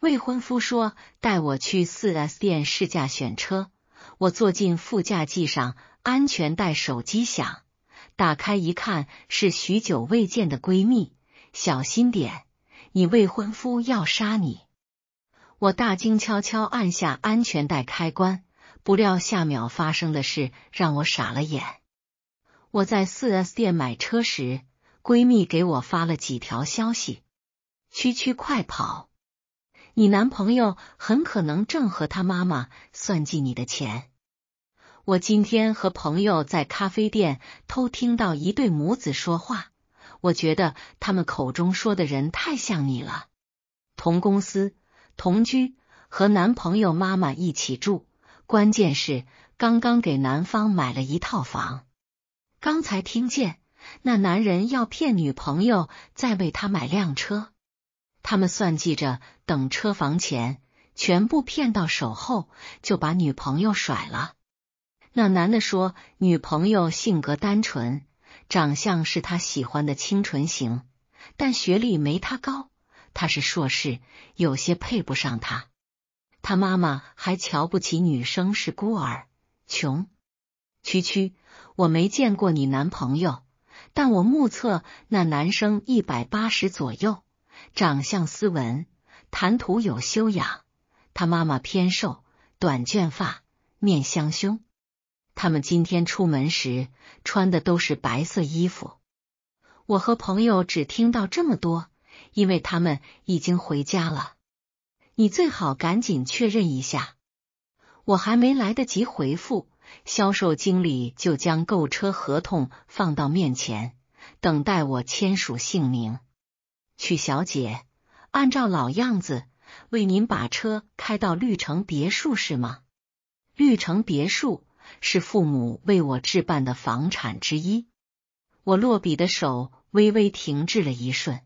未婚夫说带我去四 S 店试驾选车，我坐进副驾系上安全带，手机响，打开一看是许久未见的闺蜜。小心点，你未婚夫要杀你！我大惊，悄悄按下安全带开关，不料下秒发生的事让我傻了眼。我在四 S 店买车时，闺蜜给我发了几条消息：“区区快跑！”你男朋友很可能正和他妈妈算计你的钱。我今天和朋友在咖啡店偷听到一对母子说话，我觉得他们口中说的人太像你了。同公司、同居，和男朋友妈妈一起住，关键是刚刚给男方买了一套房。刚才听见那男人要骗女朋友，再为他买辆车。他们算计着，等车房钱全部骗到手后，就把女朋友甩了。那男的说，女朋友性格单纯，长相是他喜欢的清纯型，但学历没他高，他是硕士，有些配不上他。他妈妈还瞧不起女生是孤儿，穷。区区，我没见过你男朋友，但我目测那男生一百八十左右。长相斯文，谈吐有修养。他妈妈偏瘦，短卷发，面相凶。他们今天出门时穿的都是白色衣服。我和朋友只听到这么多，因为他们已经回家了。你最好赶紧确认一下。我还没来得及回复，销售经理就将购车合同放到面前，等待我签署姓名。曲小姐，按照老样子，为您把车开到绿城别墅是吗？绿城别墅是父母为我置办的房产之一。我落笔的手微微停滞了一瞬，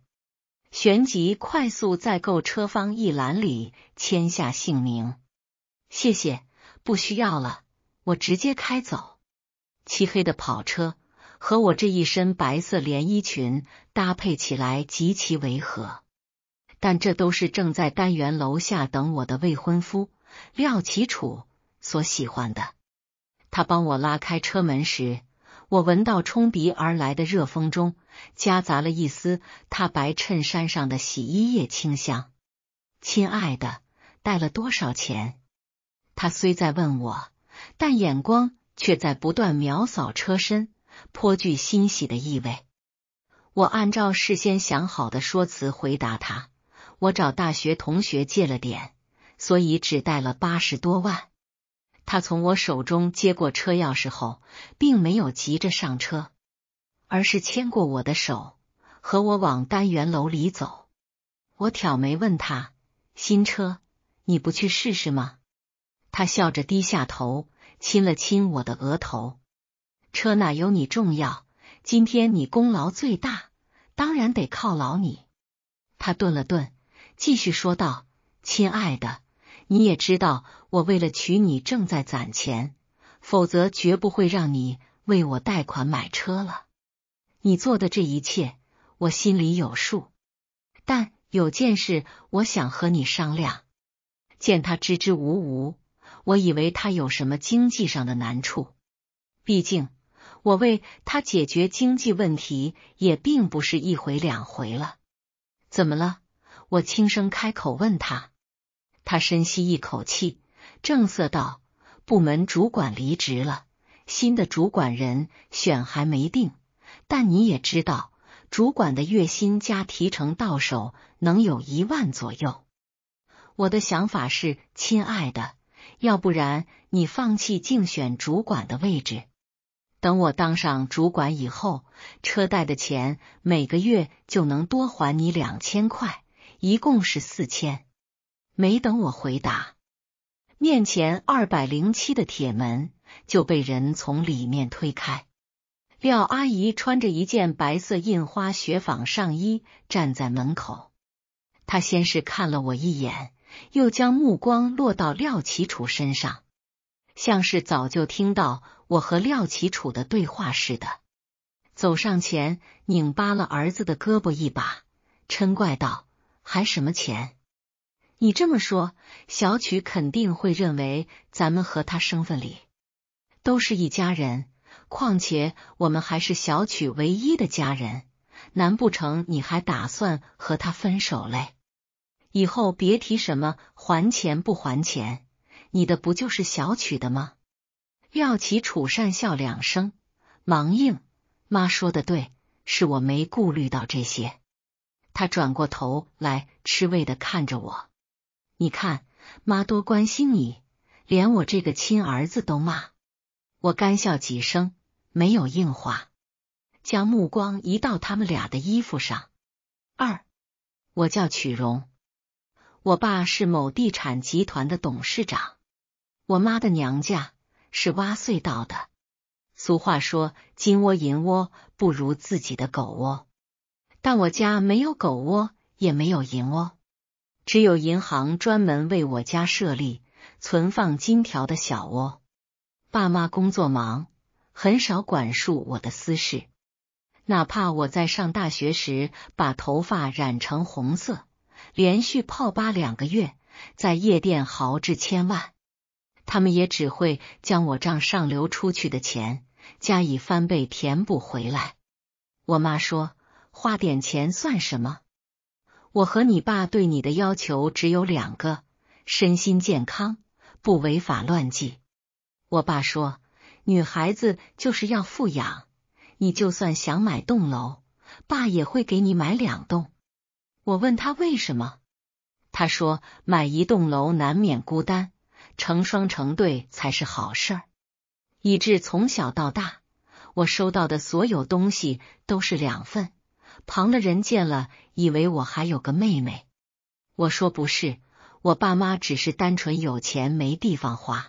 旋即快速在购车方一栏里签下姓名。谢谢，不需要了，我直接开走。漆黑的跑车。和我这一身白色连衣裙搭配起来极其违和，但这都是正在单元楼下等我的未婚夫廖启楚所喜欢的。他帮我拉开车门时，我闻到冲鼻而来的热风中夹杂了一丝他白衬衫上的洗衣液清香。亲爱的，带了多少钱？他虽在问我，但眼光却在不断秒扫车身。颇具欣喜的意味，我按照事先想好的说辞回答他：“我找大学同学借了点，所以只带了八十多万。”他从我手中接过车钥匙后，并没有急着上车，而是牵过我的手，和我往单元楼里走。我挑眉问他：“新车，你不去试试吗？”他笑着低下头，亲了亲我的额头。车哪有你重要？今天你功劳最大，当然得犒劳你。他顿了顿，继续说道：“亲爱的，你也知道，我为了娶你正在攒钱，否则绝不会让你为我贷款买车了。你做的这一切，我心里有数。但有件事，我想和你商量。”见他支支吾吾，我以为他有什么经济上的难处，毕竟。我为他解决经济问题也并不是一回两回了，怎么了？我轻声开口问他。他深吸一口气，正色道：“部门主管离职了，新的主管人选还没定。但你也知道，主管的月薪加提成到手能有一万左右。我的想法是，亲爱的，要不然你放弃竞选主管的位置。”等我当上主管以后，车贷的钱每个月就能多还你两千块，一共是四千。没等我回答，面前二百零七的铁门就被人从里面推开。廖阿姨穿着一件白色印花雪纺上衣站在门口，她先是看了我一眼，又将目光落到廖启楚身上。像是早就听到我和廖启楚的对话似的，走上前拧巴了儿子的胳膊一把，嗔怪道：“还什么钱？你这么说，小曲肯定会认为咱们和他生分里都是一家人。况且我们还是小曲唯一的家人，难不成你还打算和他分手嘞？以后别提什么还钱不还钱。”你的不就是小曲的吗？廖启楚讪笑两声，忙应：“妈说的对，是我没顾虑到这些。”他转过头来，吃味的看着我：“你看妈多关心你，连我这个亲儿子都骂。”我干笑几声，没有应话，将目光移到他们俩的衣服上。二，我叫曲荣，我爸是某地产集团的董事长。我妈的娘家是挖隧道的。俗话说“金窝银窝不如自己的狗窝”，但我家没有狗窝，也没有银窝，只有银行专门为我家设立存放金条的小窝。爸妈工作忙，很少管束我的私事。哪怕我在上大学时把头发染成红色，连续泡吧两个月，在夜店豪掷千万。他们也只会将我账上流出去的钱加以翻倍填补回来。我妈说：“花点钱算什么？我和你爸对你的要求只有两个：身心健康，不违法乱纪。”我爸说：“女孩子就是要富养，你就算想买栋楼，爸也会给你买两栋。”我问他为什么，他说：“买一栋楼难免孤单。”成双成对才是好事儿，以致从小到大，我收到的所有东西都是两份。旁的人见了，以为我还有个妹妹。我说不是，我爸妈只是单纯有钱没地方花。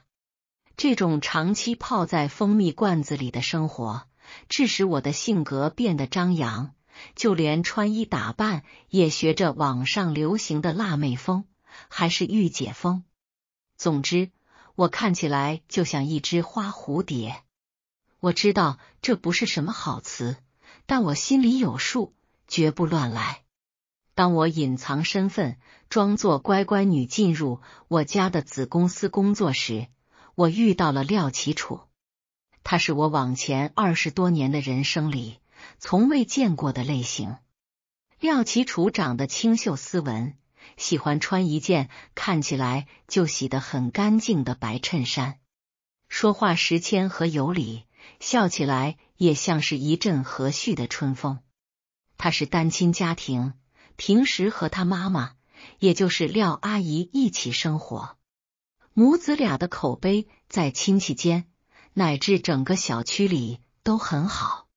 这种长期泡在蜂蜜罐子里的生活，致使我的性格变得张扬，就连穿衣打扮也学着网上流行的辣妹风，还是御姐风。总之，我看起来就像一只花蝴蝶。我知道这不是什么好词，但我心里有数，绝不乱来。当我隐藏身份，装作乖乖女进入我家的子公司工作时，我遇到了廖启楚。他是我往前二十多年的人生里从未见过的类型。廖启楚长得清秀斯文。喜欢穿一件看起来就洗得很干净的白衬衫，说话时谦和有礼，笑起来也像是一阵和煦的春风。他是单亲家庭，平时和他妈妈，也就是廖阿姨一起生活。母子俩的口碑在亲戚间乃至整个小区里都很好，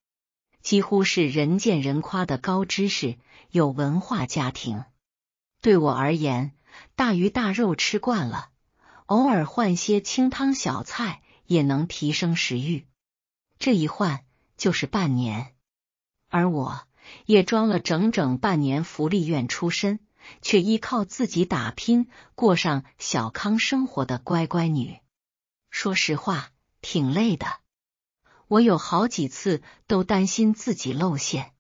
几乎是人见人夸的高知识、有文化家庭。对我而言，大鱼大肉吃惯了，偶尔换些清汤小菜也能提升食欲。这一换就是半年，而我也装了整整半年福利院出身，却依靠自己打拼过上小康生活的乖乖女。说实话，挺累的。我有好几次都担心自己露馅，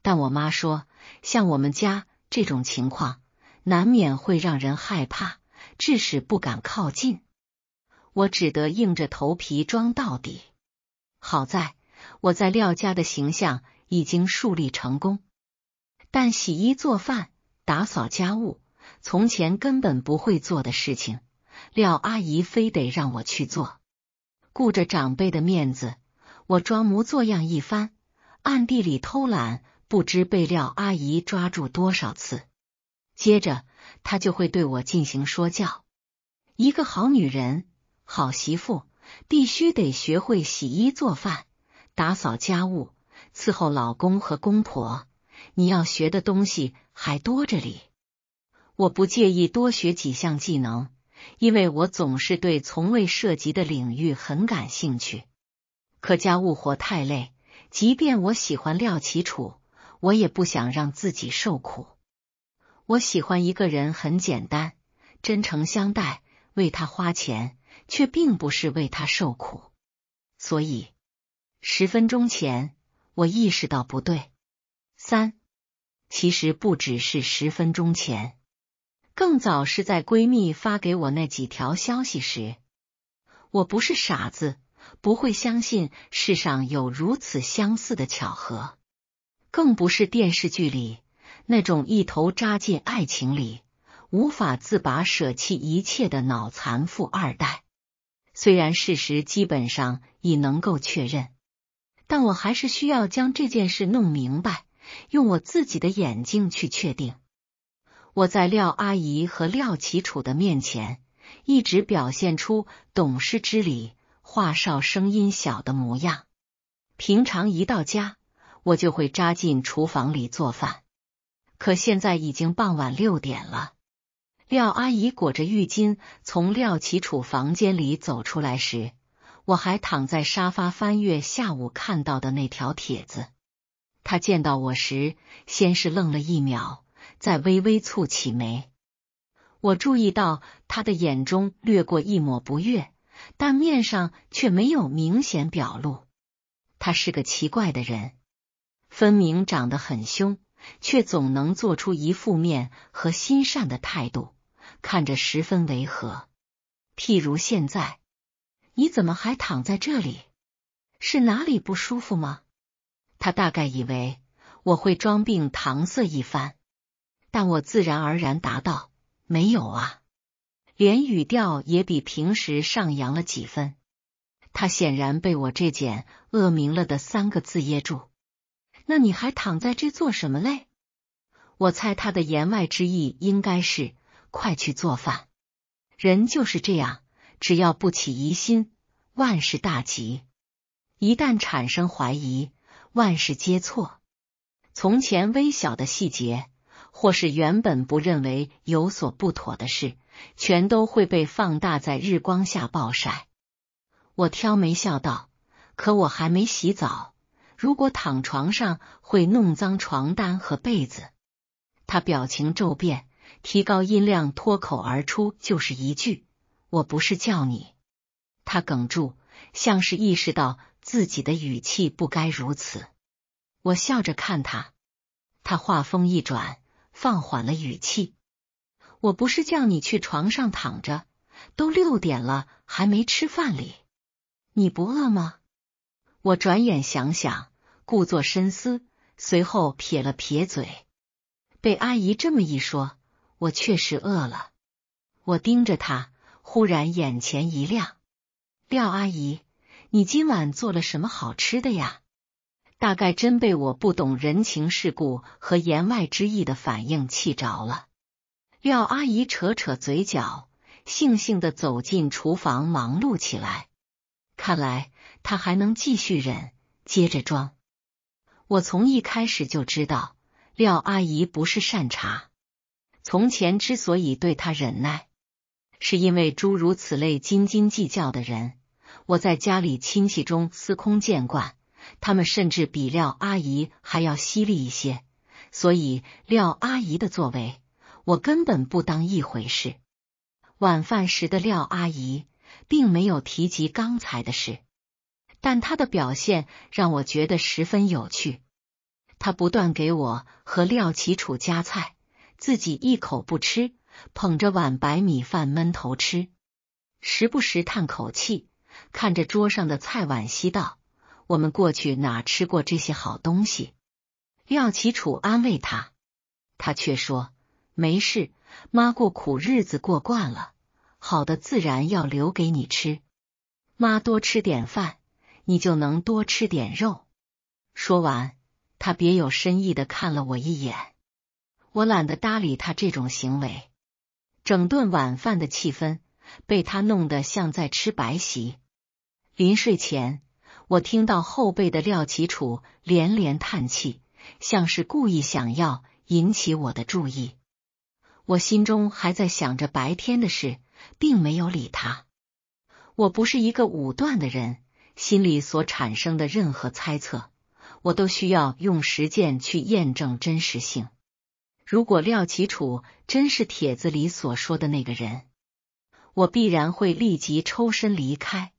但我妈说，像我们家这种情况。难免会让人害怕，致使不敢靠近。我只得硬着头皮装到底。好在我在廖家的形象已经树立成功，但洗衣做饭、打扫家务，从前根本不会做的事情，廖阿姨非得让我去做。顾着长辈的面子，我装模作样一番，暗地里偷懒，不知被廖阿姨抓住多少次。接着，他就会对我进行说教。一个好女人、好媳妇，必须得学会洗衣做饭、打扫家务、伺候老公和公婆。你要学的东西还多着哩。我不介意多学几项技能，因为我总是对从未涉及的领域很感兴趣。可家务活太累，即便我喜欢廖启楚，我也不想让自己受苦。我喜欢一个人很简单，真诚相待，为他花钱，却并不是为他受苦。所以十分钟前我意识到不对。三，其实不只是十分钟前，更早是在闺蜜发给我那几条消息时，我不是傻子，不会相信世上有如此相似的巧合，更不是电视剧里。那种一头扎进爱情里无法自拔、舍弃一切的脑残富二代，虽然事实基本上已能够确认，但我还是需要将这件事弄明白，用我自己的眼睛去确定。我在廖阿姨和廖启楚的面前一直表现出懂事之礼、话少、声音小的模样。平常一到家，我就会扎进厨房里做饭。可现在已经傍晚六点了。廖阿姨裹着浴巾从廖启楚房间里走出来时，我还躺在沙发翻阅下午看到的那条帖子。他见到我时，先是愣了一秒，再微微蹙起眉。我注意到他的眼中掠过一抹不悦，但面上却没有明显表露。他是个奇怪的人，分明长得很凶。却总能做出一副面和心善的态度，看着十分违和。譬如现在，你怎么还躺在这里？是哪里不舒服吗？他大概以为我会装病搪塞一番，但我自然而然答道：“没有啊。”连语调也比平时上扬了几分。他显然被我这简恶明了的三个字噎住。那你还躺在这做什么嘞？我猜他的言外之意应该是快去做饭。人就是这样，只要不起疑心，万事大吉；一旦产生怀疑，万事皆错。从前微小的细节，或是原本不认为有所不妥的事，全都会被放大在日光下暴晒。我挑眉笑道：“可我还没洗澡。”如果躺床上会弄脏床单和被子，他表情骤变，提高音量，脱口而出就是一句：“我不是叫你。”他哽住，像是意识到自己的语气不该如此。我笑着看他，他话锋一转，放缓了语气：“我不是叫你去床上躺着，都六点了，还没吃饭哩，你不饿吗？”我转眼想想，故作深思，随后撇了撇嘴。被阿姨这么一说，我确实饿了。我盯着她，忽然眼前一亮：“廖阿姨，你今晚做了什么好吃的呀？”大概真被我不懂人情世故和言外之意的反应气着了。廖阿姨扯扯嘴角，悻悻的走进厨房忙碌起来。看来。他还能继续忍，接着装。我从一开始就知道廖阿姨不是善茬。从前之所以对她忍耐，是因为诸如此类斤斤计较的人，我在家里亲戚中司空见惯。他们甚至比廖阿姨还要犀利一些，所以廖阿姨的作为，我根本不当一回事。晚饭时的廖阿姨，并没有提及刚才的事。但他的表现让我觉得十分有趣。他不断给我和廖启楚夹菜，自己一口不吃，捧着碗白米饭闷头吃，时不时叹口气，看着桌上的菜惋惜道：“我们过去哪吃过这些好东西？”廖启楚安慰他，他却说：“没事，妈过苦日子过惯了，好的自然要留给你吃。妈多吃点饭。”你就能多吃点肉。说完，他别有深意的看了我一眼。我懒得搭理他这种行为。整顿晚饭的气氛被他弄得像在吃白席。临睡前，我听到后背的廖启楚连连叹气，像是故意想要引起我的注意。我心中还在想着白天的事，并没有理他。我不是一个武断的人。心里所产生的任何猜测，我都需要用实践去验证真实性。如果廖启楚真是帖子里所说的那个人，我必然会立即抽身离开。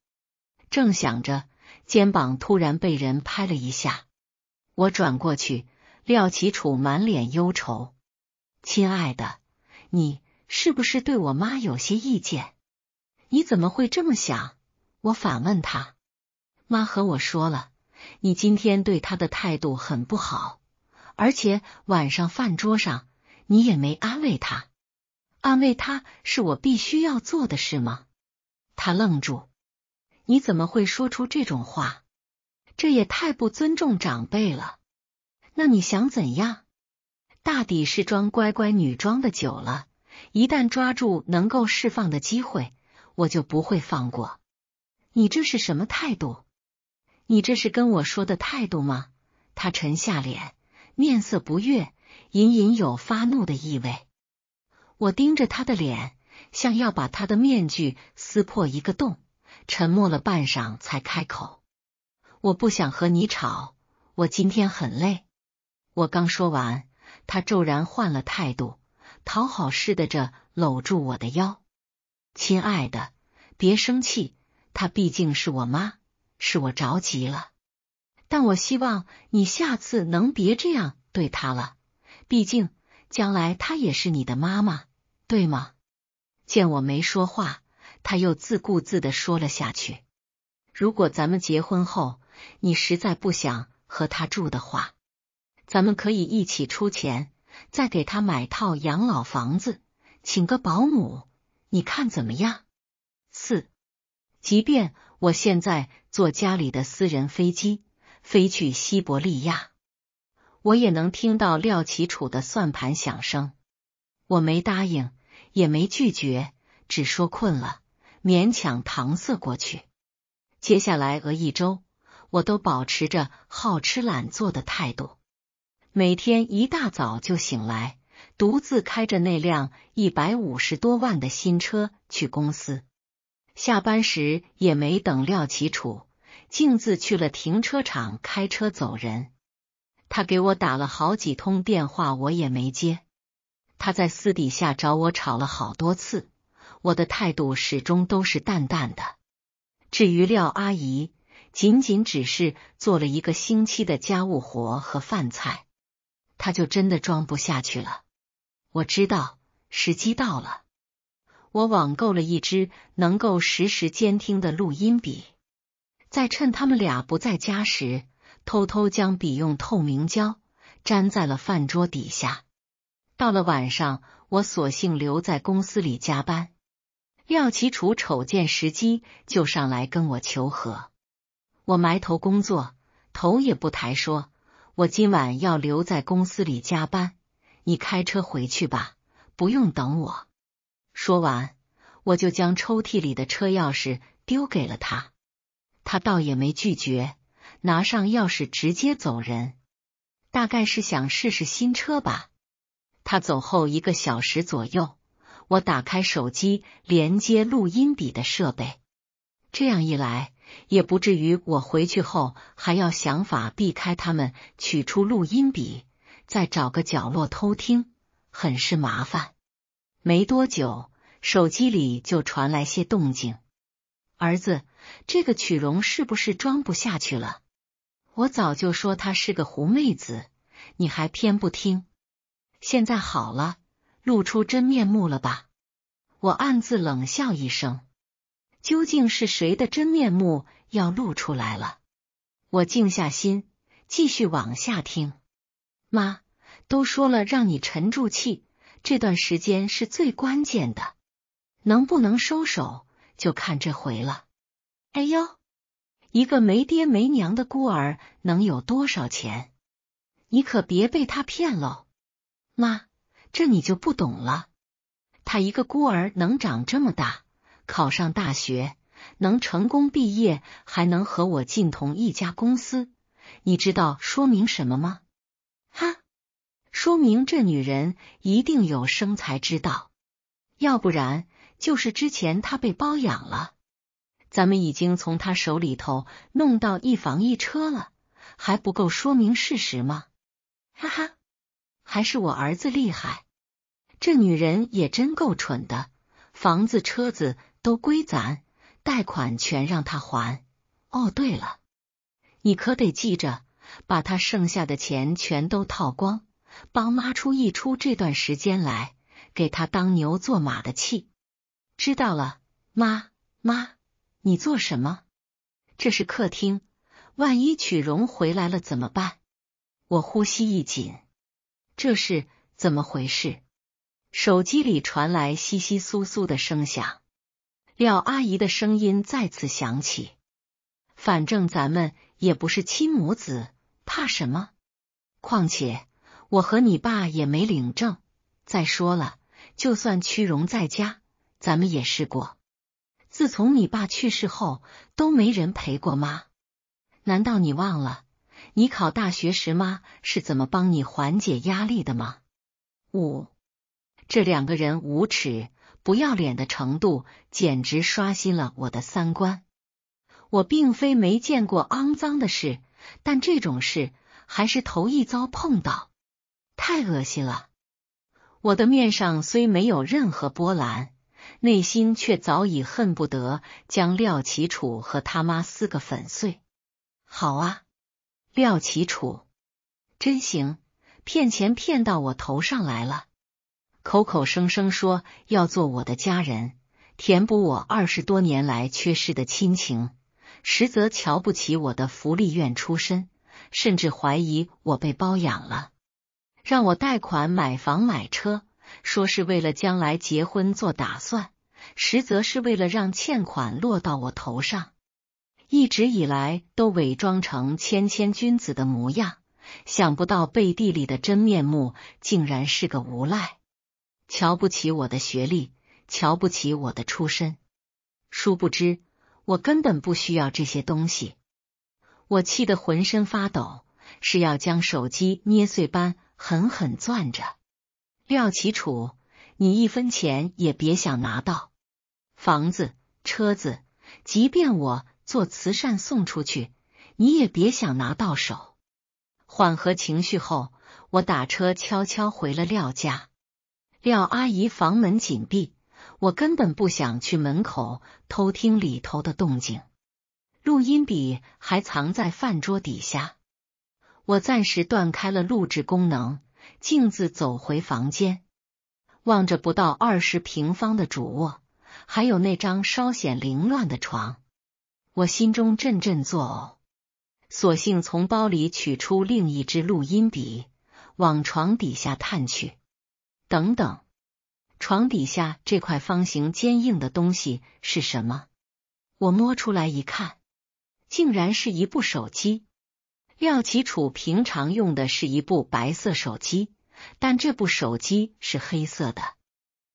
正想着，肩膀突然被人拍了一下，我转过去，廖启楚满脸忧愁：“亲爱的，你是不是对我妈有些意见？你怎么会这么想？”我反问他。妈和我说了，你今天对他的态度很不好，而且晚上饭桌上你也没安慰他。安慰他是我必须要做的事吗？他愣住，你怎么会说出这种话？这也太不尊重长辈了。那你想怎样？大抵是装乖乖女装的久了，一旦抓住能够释放的机会，我就不会放过你。这是什么态度？你这是跟我说的态度吗？他沉下脸，面色不悦，隐隐有发怒的意味。我盯着他的脸，像要把他的面具撕破一个洞。沉默了半晌，才开口：“我不想和你吵，我今天很累。”我刚说完，他骤然换了态度，讨好似的着搂住我的腰：“亲爱的，别生气，她毕竟是我妈。”是我着急了，但我希望你下次能别这样对她了。毕竟将来她也是你的妈妈，对吗？见我没说话，他又自顾自的说了下去。如果咱们结婚后你实在不想和她住的话，咱们可以一起出钱，再给她买套养老房子，请个保姆，你看怎么样？四，即便我现在。坐家里的私人飞机飞去西伯利亚，我也能听到廖启楚的算盘响声。我没答应，也没拒绝，只说困了，勉强搪塞过去。接下来隔一周，我都保持着好吃懒做的态度，每天一大早就醒来，独自开着那辆一百五十多万的新车去公司。下班时也没等廖启楚，径自去了停车场开车走人。他给我打了好几通电话，我也没接。他在私底下找我吵了好多次，我的态度始终都是淡淡的。至于廖阿姨，仅仅只是做了一个星期的家务活和饭菜，他就真的装不下去了。我知道时机到了。我网购了一支能够实时监听的录音笔，在趁他们俩不在家时，偷偷将笔用透明胶粘在了饭桌底下。到了晚上，我索性留在公司里加班。廖其楚瞅见时机，就上来跟我求和。我埋头工作，头也不抬，说：“我今晚要留在公司里加班，你开车回去吧，不用等我。”说完，我就将抽屉里的车钥匙丢给了他，他倒也没拒绝，拿上钥匙直接走人，大概是想试试新车吧。他走后一个小时左右，我打开手机连接录音笔的设备，这样一来，也不至于我回去后还要想法避开他们，取出录音笔，再找个角落偷听，很是麻烦。没多久，手机里就传来些动静。儿子，这个曲荣是不是装不下去了？我早就说她是个狐媚子，你还偏不听。现在好了，露出真面目了吧？我暗自冷笑一声。究竟是谁的真面目要露出来了？我静下心，继续往下听。妈，都说了让你沉住气。这段时间是最关键的，能不能收手就看这回了。哎呦，一个没爹没娘的孤儿能有多少钱？你可别被他骗喽！妈，这你就不懂了。他一个孤儿能长这么大，考上大学，能成功毕业，还能和我进同一家公司，你知道说明什么吗？说明这女人一定有生财之道，要不然就是之前她被包养了。咱们已经从她手里头弄到一房一车了，还不够说明事实吗？哈哈，还是我儿子厉害。这女人也真够蠢的，房子、车子都归咱，贷款全让她还。哦，对了，你可得记着，把她剩下的钱全都套光。帮妈出一出这段时间来给她当牛做马的气，知道了，妈妈，你做什么？这是客厅，万一曲荣回来了怎么办？我呼吸一紧，这是怎么回事？手机里传来窸窸窣窣的声响，廖阿姨的声音再次响起。反正咱们也不是亲母子，怕什么？况且。我和你爸也没领证。再说了，就算屈荣在家，咱们也试过。自从你爸去世后，都没人陪过妈。难道你忘了你考大学时妈是怎么帮你缓解压力的吗？五，这两个人无耻、不要脸的程度，简直刷新了我的三观。我并非没见过肮脏的事，但这种事还是头一遭碰到。太恶心了！我的面上虽没有任何波澜，内心却早已恨不得将廖启楚和他妈撕个粉碎。好啊，廖启楚真行，骗钱骗到我头上来了，口口声声说要做我的家人，填补我二十多年来缺失的亲情，实则瞧不起我的福利院出身，甚至怀疑我被包养了。让我贷款买房买车，说是为了将来结婚做打算，实则是为了让欠款落到我头上。一直以来都伪装成谦谦君子的模样，想不到背地里的真面目竟然是个无赖，瞧不起我的学历，瞧不起我的出身。殊不知我根本不需要这些东西。我气得浑身发抖，是要将手机捏碎般。狠狠攥着，廖启楚，你一分钱也别想拿到。房子、车子，即便我做慈善送出去，你也别想拿到手。缓和情绪后，我打车悄悄回了廖家。廖阿姨房门紧闭，我根本不想去门口偷听里头的动静。录音笔还藏在饭桌底下。我暂时断开了录制功能，径自走回房间，望着不到二十平方的主卧，还有那张稍显凌乱的床，我心中阵阵作呕。索性从包里取出另一支录音笔，往床底下探去。等等，床底下这块方形坚硬的东西是什么？我摸出来一看，竟然是一部手机。廖启楚平常用的是一部白色手机，但这部手机是黑色的，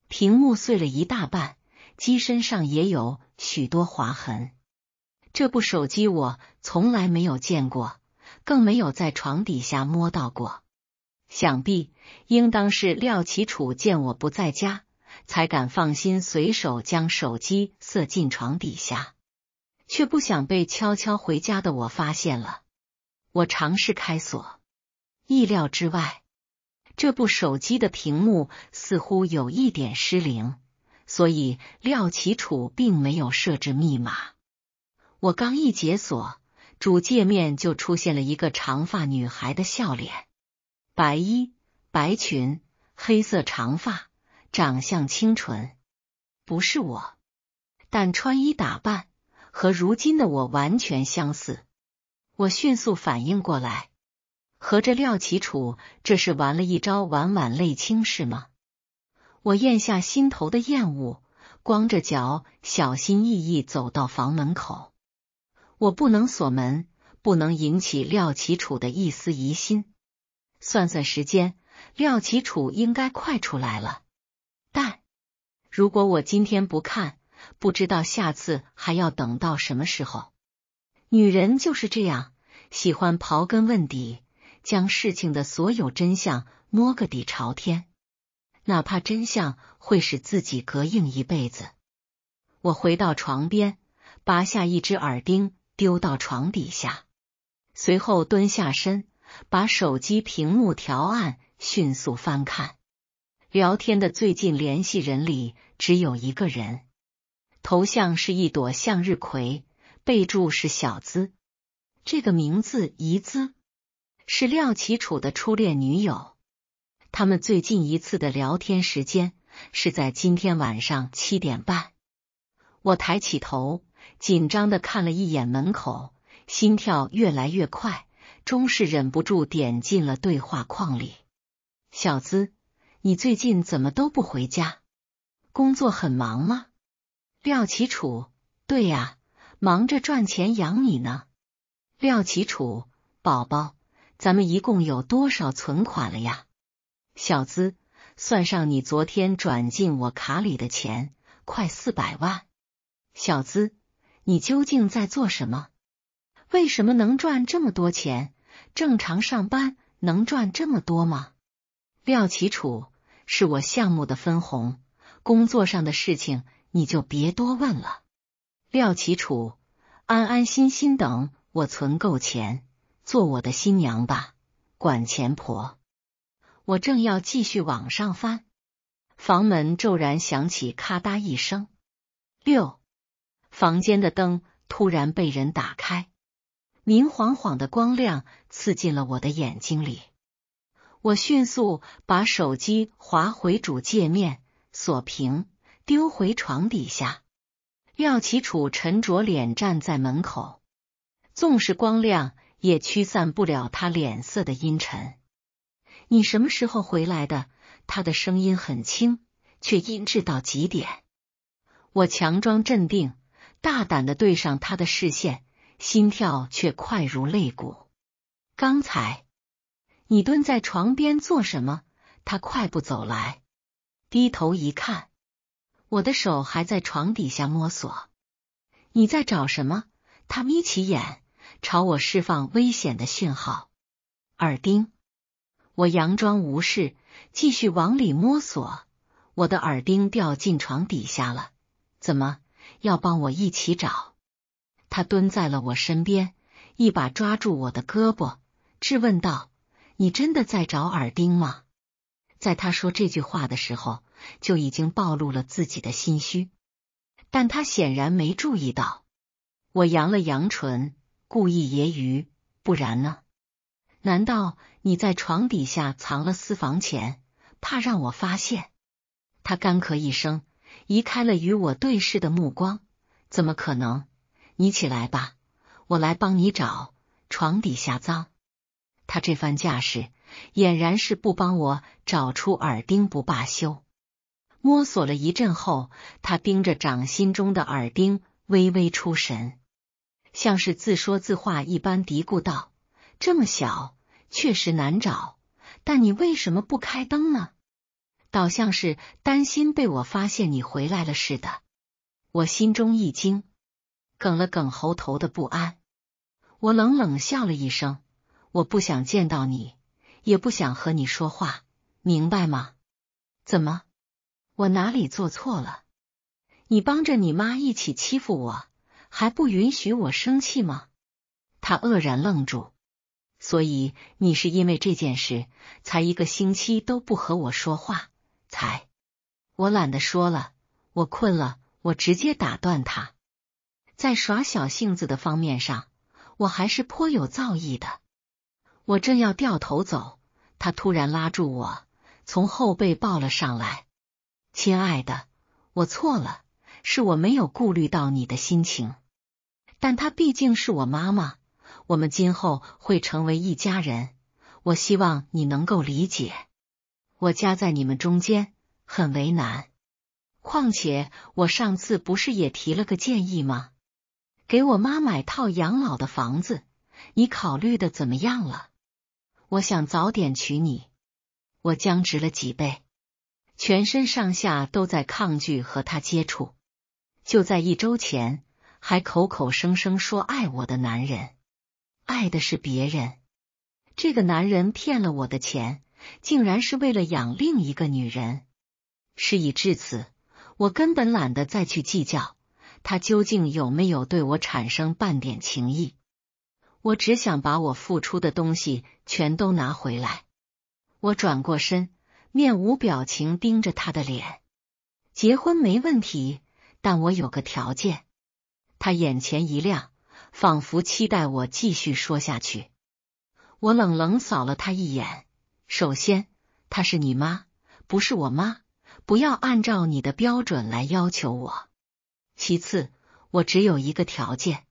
屏幕碎了一大半，机身上也有许多划痕。这部手机我从来没有见过，更没有在床底下摸到过。想必应当是廖启楚见我不在家，才敢放心随手将手机塞进床底下，却不想被悄悄回家的我发现了。我尝试开锁，意料之外，这部手机的屏幕似乎有一点失灵，所以廖启楚并没有设置密码。我刚一解锁，主界面就出现了一个长发女孩的笑脸，白衣白裙，黑色长发，长相清纯，不是我，但穿衣打扮和如今的我完全相似。我迅速反应过来，合着廖启楚这是玩了一招“婉婉泪清”是吗？我咽下心头的厌恶，光着脚小心翼翼走到房门口。我不能锁门，不能引起廖启楚的一丝疑心。算算时间，廖启楚应该快出来了。但如果我今天不看，不知道下次还要等到什么时候。女人就是这样，喜欢刨根问底，将事情的所有真相摸个底朝天，哪怕真相会使自己膈应一辈子。我回到床边，拔下一只耳钉，丢到床底下，随后蹲下身，把手机屏幕调暗，迅速翻看聊天的最近联系人里只有一个人，头像是一朵向日葵。备注是小资，这个名字怡姿是廖启楚的初恋女友。他们最近一次的聊天时间是在今天晚上七点半。我抬起头，紧张的看了一眼门口，心跳越来越快，终是忍不住点进了对话框里。小资，你最近怎么都不回家？工作很忙吗？廖启楚，对呀。忙着赚钱养你呢，廖启楚宝宝，咱们一共有多少存款了呀？小资，算上你昨天转进我卡里的钱，快四百万。小资，你究竟在做什么？为什么能赚这么多钱？正常上班能赚这么多吗？廖启楚，是我项目的分红。工作上的事情你就别多问了。廖启楚，安安心心等我存够钱，做我的新娘吧，管钱婆。我正要继续往上翻，房门骤然响起，咔嗒一声。六，房间的灯突然被人打开，明晃晃的光亮刺进了我的眼睛里。我迅速把手机滑回主界面，锁屏，丢回床底下。廖启楚沉着脸站在门口，纵使光亮也驱散不了他脸色的阴沉。你什么时候回来的？他的声音很轻，却阴质到极点。我强装镇定，大胆的对上他的视线，心跳却快如肋骨。刚才你蹲在床边做什么？他快步走来，低头一看。我的手还在床底下摸索，你在找什么？他眯起眼，朝我释放危险的讯号。耳钉。我佯装无事，继续往里摸索。我的耳钉掉进床底下了，怎么要帮我一起找？他蹲在了我身边，一把抓住我的胳膊，质问道：“你真的在找耳钉吗？”在他说这句话的时候。就已经暴露了自己的心虚，但他显然没注意到。我扬了扬唇，故意揶揄：“不然呢？难道你在床底下藏了私房钱，怕让我发现？”他干咳一声，移开了与我对视的目光。怎么可能？你起来吧，我来帮你找床底下脏。他这番架势，俨然是不帮我找出耳钉不罢休。摸索了一阵后，他盯着掌心中的耳钉，微微出神，像是自说自话一般嘀咕道：“这么小，确实难找。但你为什么不开灯呢？倒像是担心被我发现你回来了似的。”我心中一惊，梗了梗喉头的不安，我冷冷笑了一声：“我不想见到你，也不想和你说话，明白吗？怎么？”我哪里做错了？你帮着你妈一起欺负我，还不允许我生气吗？他愕然愣住。所以你是因为这件事才一个星期都不和我说话？才我懒得说了，我困了，我直接打断他。在耍小性子的方面上，我还是颇有造诣的。我正要掉头走，他突然拉住我，从后背抱了上来。亲爱的，我错了，是我没有顾虑到你的心情。但她毕竟是我妈妈，我们今后会成为一家人，我希望你能够理解。我夹在你们中间很为难，况且我上次不是也提了个建议吗？给我妈买套养老的房子，你考虑的怎么样了？我想早点娶你，我僵直了脊背。全身上下都在抗拒和他接触。就在一周前，还口口声声说爱我的男人，爱的是别人。这个男人骗了我的钱，竟然是为了养另一个女人。事已至此，我根本懒得再去计较他究竟有没有对我产生半点情意。我只想把我付出的东西全都拿回来。我转过身。面无表情盯着他的脸，结婚没问题，但我有个条件。他眼前一亮，仿佛期待我继续说下去。我冷冷扫了他一眼。首先，她是你妈，不是我妈，不要按照你的标准来要求我。其次，我只有一个条件：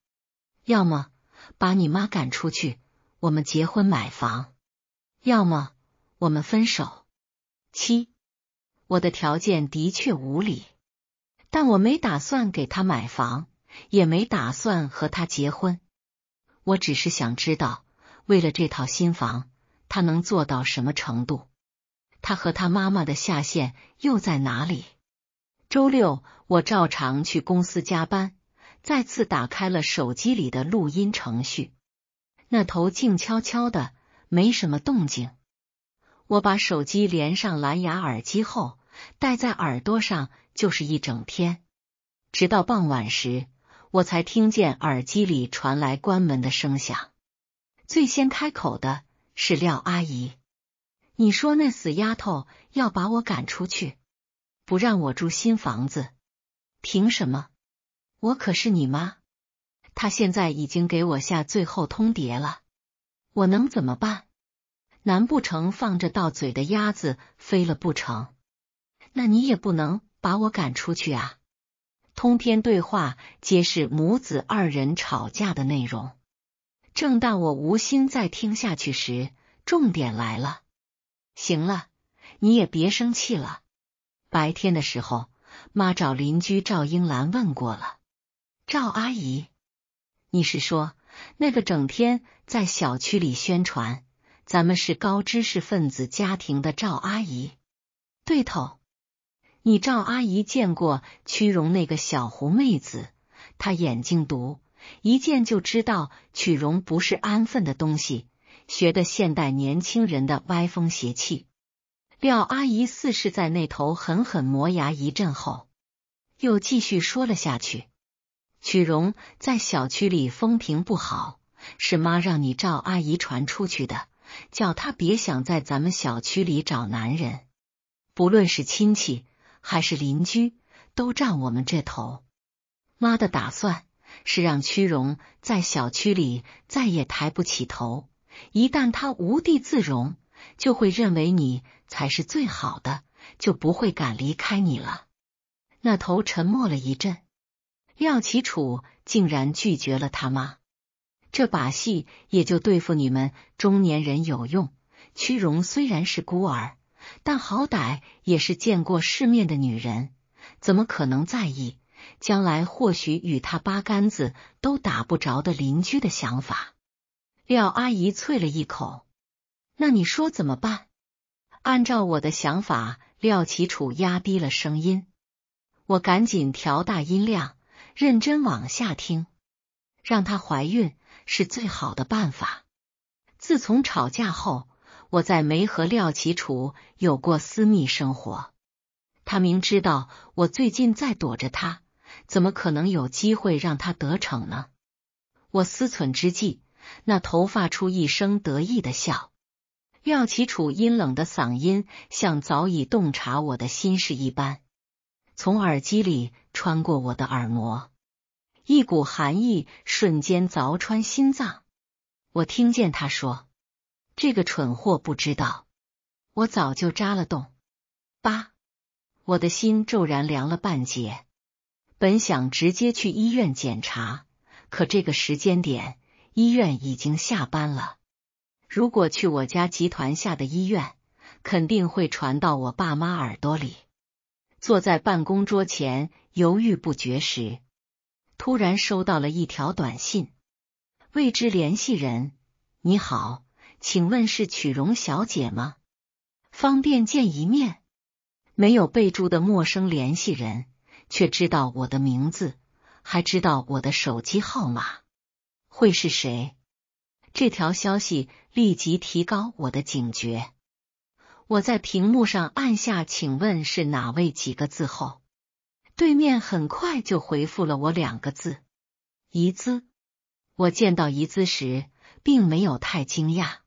要么把你妈赶出去，我们结婚买房；要么我们分手。七，我的条件的确无理，但我没打算给他买房，也没打算和他结婚。我只是想知道，为了这套新房，他能做到什么程度？他和他妈妈的下线又在哪里？周六，我照常去公司加班，再次打开了手机里的录音程序，那头静悄悄的，没什么动静。我把手机连上蓝牙耳机后，戴在耳朵上就是一整天，直到傍晚时，我才听见耳机里传来关门的声响。最先开口的是廖阿姨：“你说那死丫头要把我赶出去，不让我住新房子，凭什么？我可是你妈！她现在已经给我下最后通牒了，我能怎么办？”难不成放着到嘴的鸭子飞了不成？那你也不能把我赶出去啊！通篇对话皆是母子二人吵架的内容。正当我无心再听下去时，重点来了。行了，你也别生气了。白天的时候，妈找邻居赵英兰问过了，赵阿姨，你是说那个整天在小区里宣传？咱们是高知识分子家庭的赵阿姨，对头。你赵阿姨见过曲荣那个小狐妹子，她眼睛毒，一见就知道曲荣不是安分的东西，学的现代年轻人的歪风邪气。廖阿姨似是在那头狠狠磨牙一阵后，又继续说了下去。曲荣在小区里风评不好，是妈让你赵阿姨传出去的。叫他别想在咱们小区里找男人，不论是亲戚还是邻居，都站我们这头。妈的，打算是让屈荣在小区里再也抬不起头。一旦他无地自容，就会认为你才是最好的，就不会敢离开你了。那头沉默了一阵，廖启楚竟然拒绝了他妈。这把戏也就对付你们中年人有用。屈荣虽然是孤儿，但好歹也是见过世面的女人，怎么可能在意将来或许与他八竿子都打不着的邻居的想法？廖阿姨啐了一口：“那你说怎么办？”按照我的想法，廖启楚压低了声音：“我赶紧调大音量，认真往下听，让她怀孕。”是最好的办法。自从吵架后，我在没和廖启楚有过私密生活。他明知道我最近在躲着他，怎么可能有机会让他得逞呢？我思忖之际，那头发出一声得意的笑，廖启楚阴冷的嗓音像早已洞察我的心事一般，从耳机里穿过我的耳膜。一股寒意瞬间凿穿心脏，我听见他说：“这个蠢货不知道，我早就扎了洞。”八，我的心骤然凉了半截。本想直接去医院检查，可这个时间点医院已经下班了。如果去我家集团下的医院，肯定会传到我爸妈耳朵里。坐在办公桌前犹豫不决时。突然收到了一条短信，未知联系人，你好，请问是曲荣小姐吗？方便见一面？没有备注的陌生联系人，却知道我的名字，还知道我的手机号码，会是谁？这条消息立即提高我的警觉。我在屏幕上按下“请问是哪位”几个字后。对面很快就回复了我两个字：“怡姿。”我见到怡姿时，并没有太惊讶，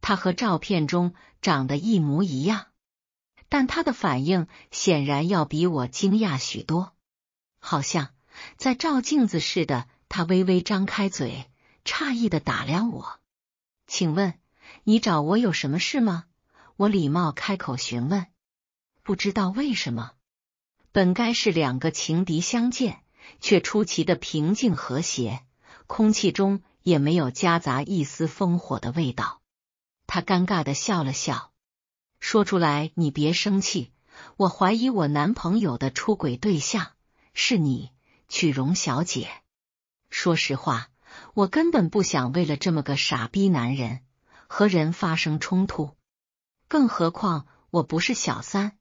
他和照片中长得一模一样，但他的反应显然要比我惊讶许多，好像在照镜子似的。他微微张开嘴，诧异的打量我：“请问你找我有什么事吗？”我礼貌开口询问，不知道为什么。本该是两个情敌相见，却出奇的平静和谐，空气中也没有夹杂一丝烽火的味道。他尴尬的笑了笑，说出来你别生气，我怀疑我男朋友的出轨对象是你，曲荣小姐。说实话，我根本不想为了这么个傻逼男人和人发生冲突，更何况我不是小三，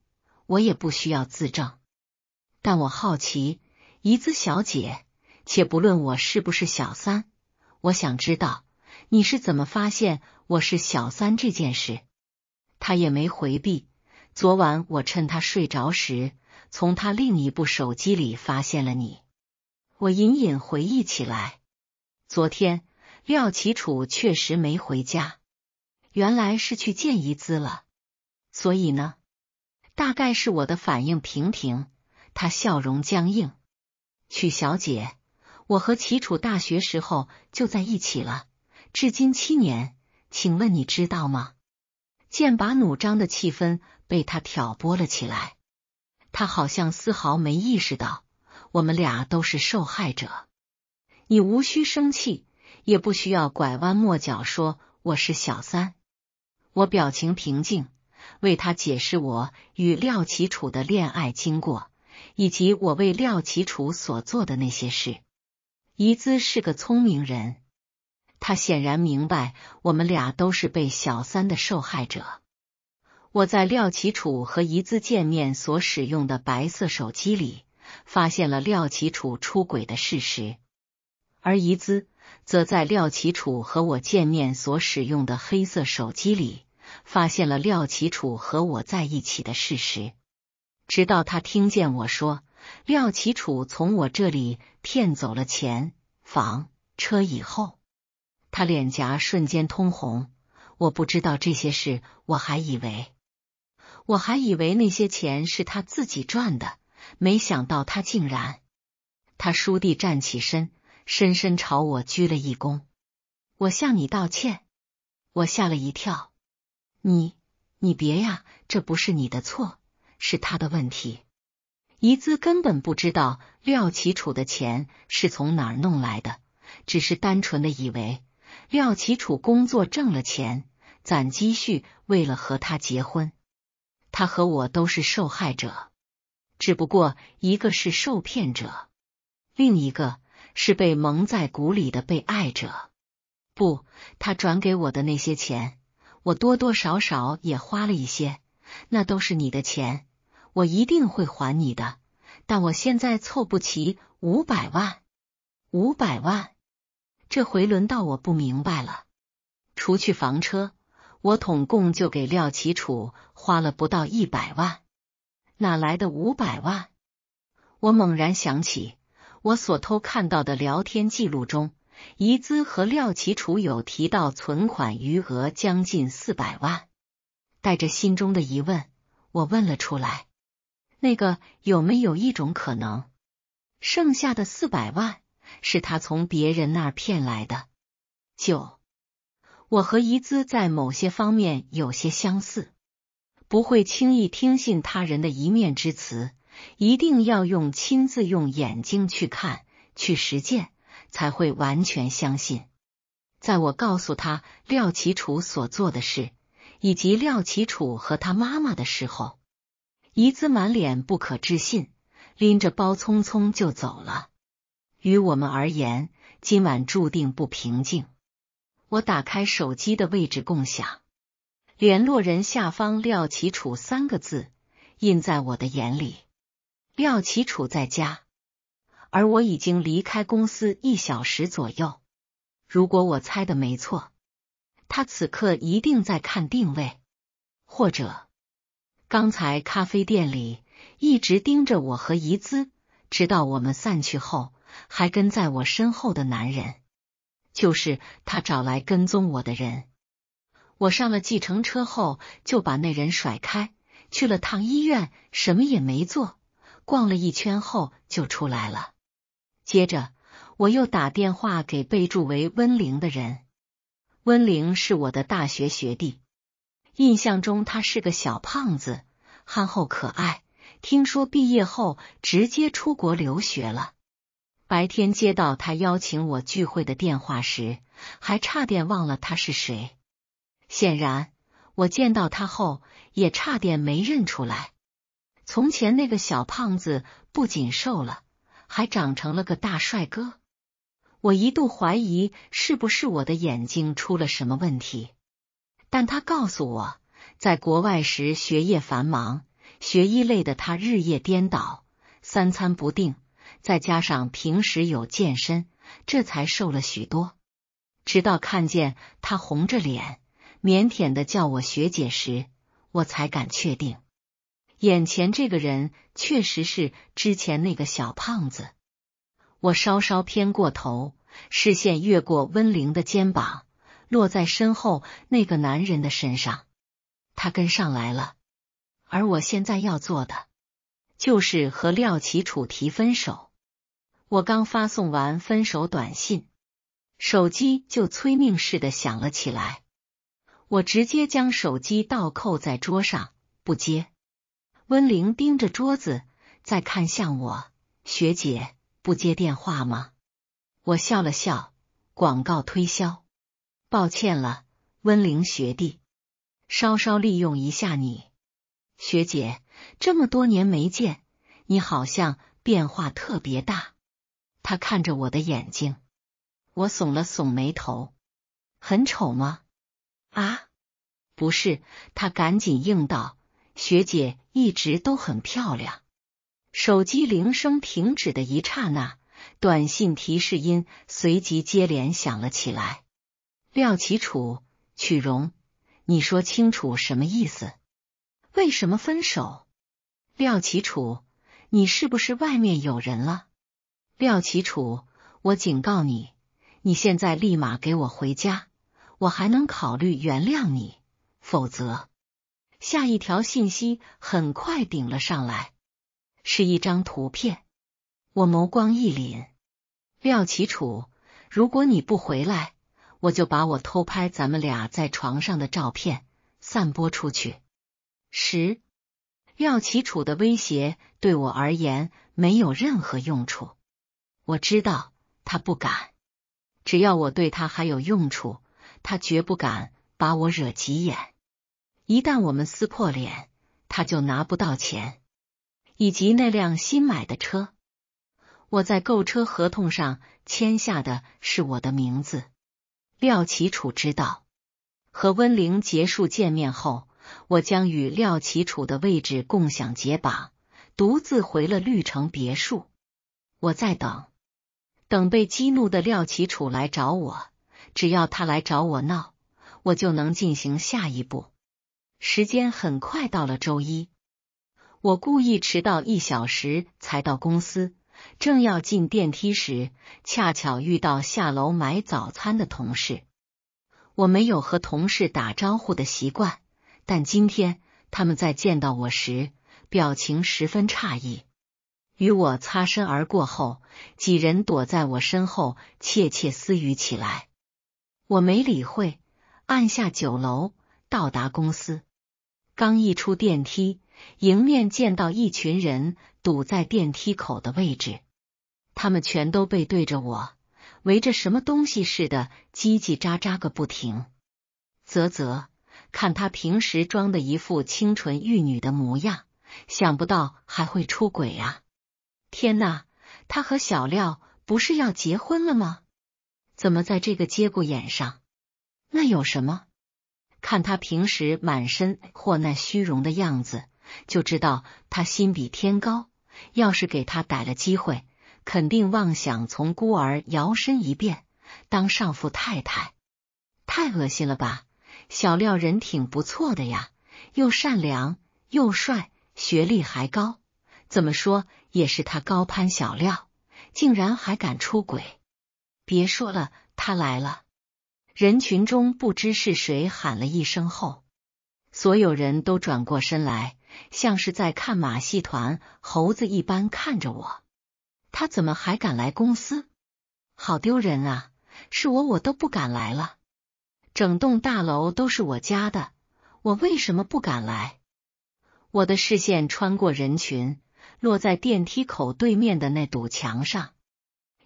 我也不需要自证。但我好奇，怡姿小姐，且不论我是不是小三，我想知道你是怎么发现我是小三这件事。他也没回避。昨晚我趁他睡着时，从他另一部手机里发现了你。我隐隐回忆起来，昨天廖启楚确实没回家，原来是去见怡姿了。所以呢，大概是我的反应平平。他笑容僵硬，曲小姐，我和齐楚大学时候就在一起了，至今七年，请问你知道吗？剑拔弩张的气氛被他挑拨了起来，他好像丝毫没意识到我们俩都是受害者。你无需生气，也不需要拐弯抹角说我是小三。我表情平静，为他解释我与廖启楚的恋爱经过。以及我为廖启楚所做的那些事，怡姿是个聪明人，他显然明白我们俩都是被小三的受害者。我在廖启楚和怡姿见面所使用的白色手机里发现了廖启楚出轨的事实，而怡姿则在廖启楚和我见面所使用的黑色手机里发现了廖启楚和我在一起的事实。直到他听见我说廖启楚从我这里骗走了钱、房、车以后，他脸颊瞬间通红。我不知道这些事，我还以为我还以为那些钱是他自己赚的，没想到他竟然。他倏地站起身，深深朝我鞠了一躬。我向你道歉。我吓了一跳。你你别呀，这不是你的错。是他的问题。怡姿根本不知道廖启楚的钱是从哪儿弄来的，只是单纯的以为廖启楚工作挣了钱，攒积蓄，为了和他结婚。他和我都是受害者，只不过一个是受骗者，另一个是被蒙在鼓里的被爱者。不，他转给我的那些钱，我多多少少也花了一些，那都是你的钱。我一定会还你的，但我现在凑不齐五百万。五百万？这回轮到我不明白了。除去房车，我统共就给廖启楚花了不到一百万，哪来的五百万？我猛然想起，我所偷看到的聊天记录中，怡姿和廖启楚有提到存款余额将近四百万。带着心中的疑问，我问了出来。那个有没有一种可能，剩下的四百万是他从别人那儿骗来的？九，我和怡姿在某些方面有些相似，不会轻易听信他人的一面之词，一定要用亲自用眼睛去看、去实践，才会完全相信。在我告诉他廖启楚所做的事以及廖启楚和他妈妈的时候。怡姿满脸不可置信，拎着包匆匆就走了。于我们而言，今晚注定不平静。我打开手机的位置共享，联络人下方“廖启楚”三个字印在我的眼里。廖启楚在家，而我已经离开公司一小时左右。如果我猜的没错，他此刻一定在看定位，或者……刚才咖啡店里一直盯着我和怡姿，直到我们散去后，还跟在我身后的男人，就是他找来跟踪我的人。我上了计程车后，就把那人甩开，去了趟医院，什么也没做，逛了一圈后就出来了。接着，我又打电话给备注为温玲的人，温玲是我的大学学弟。印象中他是个小胖子，憨厚可爱。听说毕业后直接出国留学了。白天接到他邀请我聚会的电话时，还差点忘了他是谁。显然，我见到他后也差点没认出来。从前那个小胖子不仅瘦了，还长成了个大帅哥。我一度怀疑是不是我的眼睛出了什么问题。但他告诉我，在国外时学业繁忙，学医累得他日夜颠倒，三餐不定，再加上平时有健身，这才瘦了许多。直到看见他红着脸、腼腆的叫我学姐时，我才敢确定，眼前这个人确实是之前那个小胖子。我稍稍偏过头，视线越过温玲的肩膀。落在身后那个男人的身上，他跟上来了。而我现在要做的，就是和廖启楚提分手。我刚发送完分手短信，手机就催命似的响了起来。我直接将手机倒扣在桌上，不接。温玲盯着桌子，再看向我，学姐不接电话吗？我笑了笑，广告推销。抱歉了，温灵学弟，稍稍利用一下你。学姐，这么多年没见，你好像变化特别大。他看着我的眼睛，我耸了耸眉头，很丑吗？啊，不是。他赶紧应道：“学姐一直都很漂亮。”手机铃声停止的一刹那，短信提示音随即接连响了起来。廖启楚，曲荣，你说清楚什么意思？为什么分手？廖启楚，你是不是外面有人了？廖启楚，我警告你，你现在立马给我回家，我还能考虑原谅你。否则，下一条信息很快顶了上来，是一张图片。我眸光一凛，廖启楚，如果你不回来。我就把我偷拍咱们俩在床上的照片散播出去。十，廖启楚的威胁对我而言没有任何用处。我知道他不敢，只要我对他还有用处，他绝不敢把我惹急眼。一旦我们撕破脸，他就拿不到钱以及那辆新买的车。我在购车合同上签下的是我的名字。廖启楚知道，和温玲结束见面后，我将与廖启楚的位置共享解绑，独自回了绿城别墅。我在等，等被激怒的廖启楚来找我。只要他来找我闹，我就能进行下一步。时间很快到了周一，我故意迟到一小时才到公司。正要进电梯时，恰巧遇到下楼买早餐的同事。我没有和同事打招呼的习惯，但今天他们在见到我时，表情十分诧异。与我擦身而过后，几人躲在我身后窃窃私语起来。我没理会，按下九楼，到达公司。刚一出电梯。迎面见到一群人堵在电梯口的位置，他们全都背对着我，围着什么东西似的叽叽喳喳个不停。啧啧，看他平时装的一副清纯玉女的模样，想不到还会出轨啊！天呐，他和小廖不是要结婚了吗？怎么在这个节骨眼上？那有什么？看他平时满身祸难虚荣的样子。就知道他心比天高，要是给他逮了机会，肯定妄想从孤儿摇身一变当上富太太，太恶心了吧！小廖人挺不错的呀，又善良又帅，学历还高，怎么说也是他高攀小廖，竟然还敢出轨！别说了，他来了！人群中不知是谁喊了一声后，所有人都转过身来。像是在看马戏团猴子一般看着我，他怎么还敢来公司？好丢人啊！是我，我都不敢来了。整栋大楼都是我家的，我为什么不敢来？我的视线穿过人群，落在电梯口对面的那堵墙上，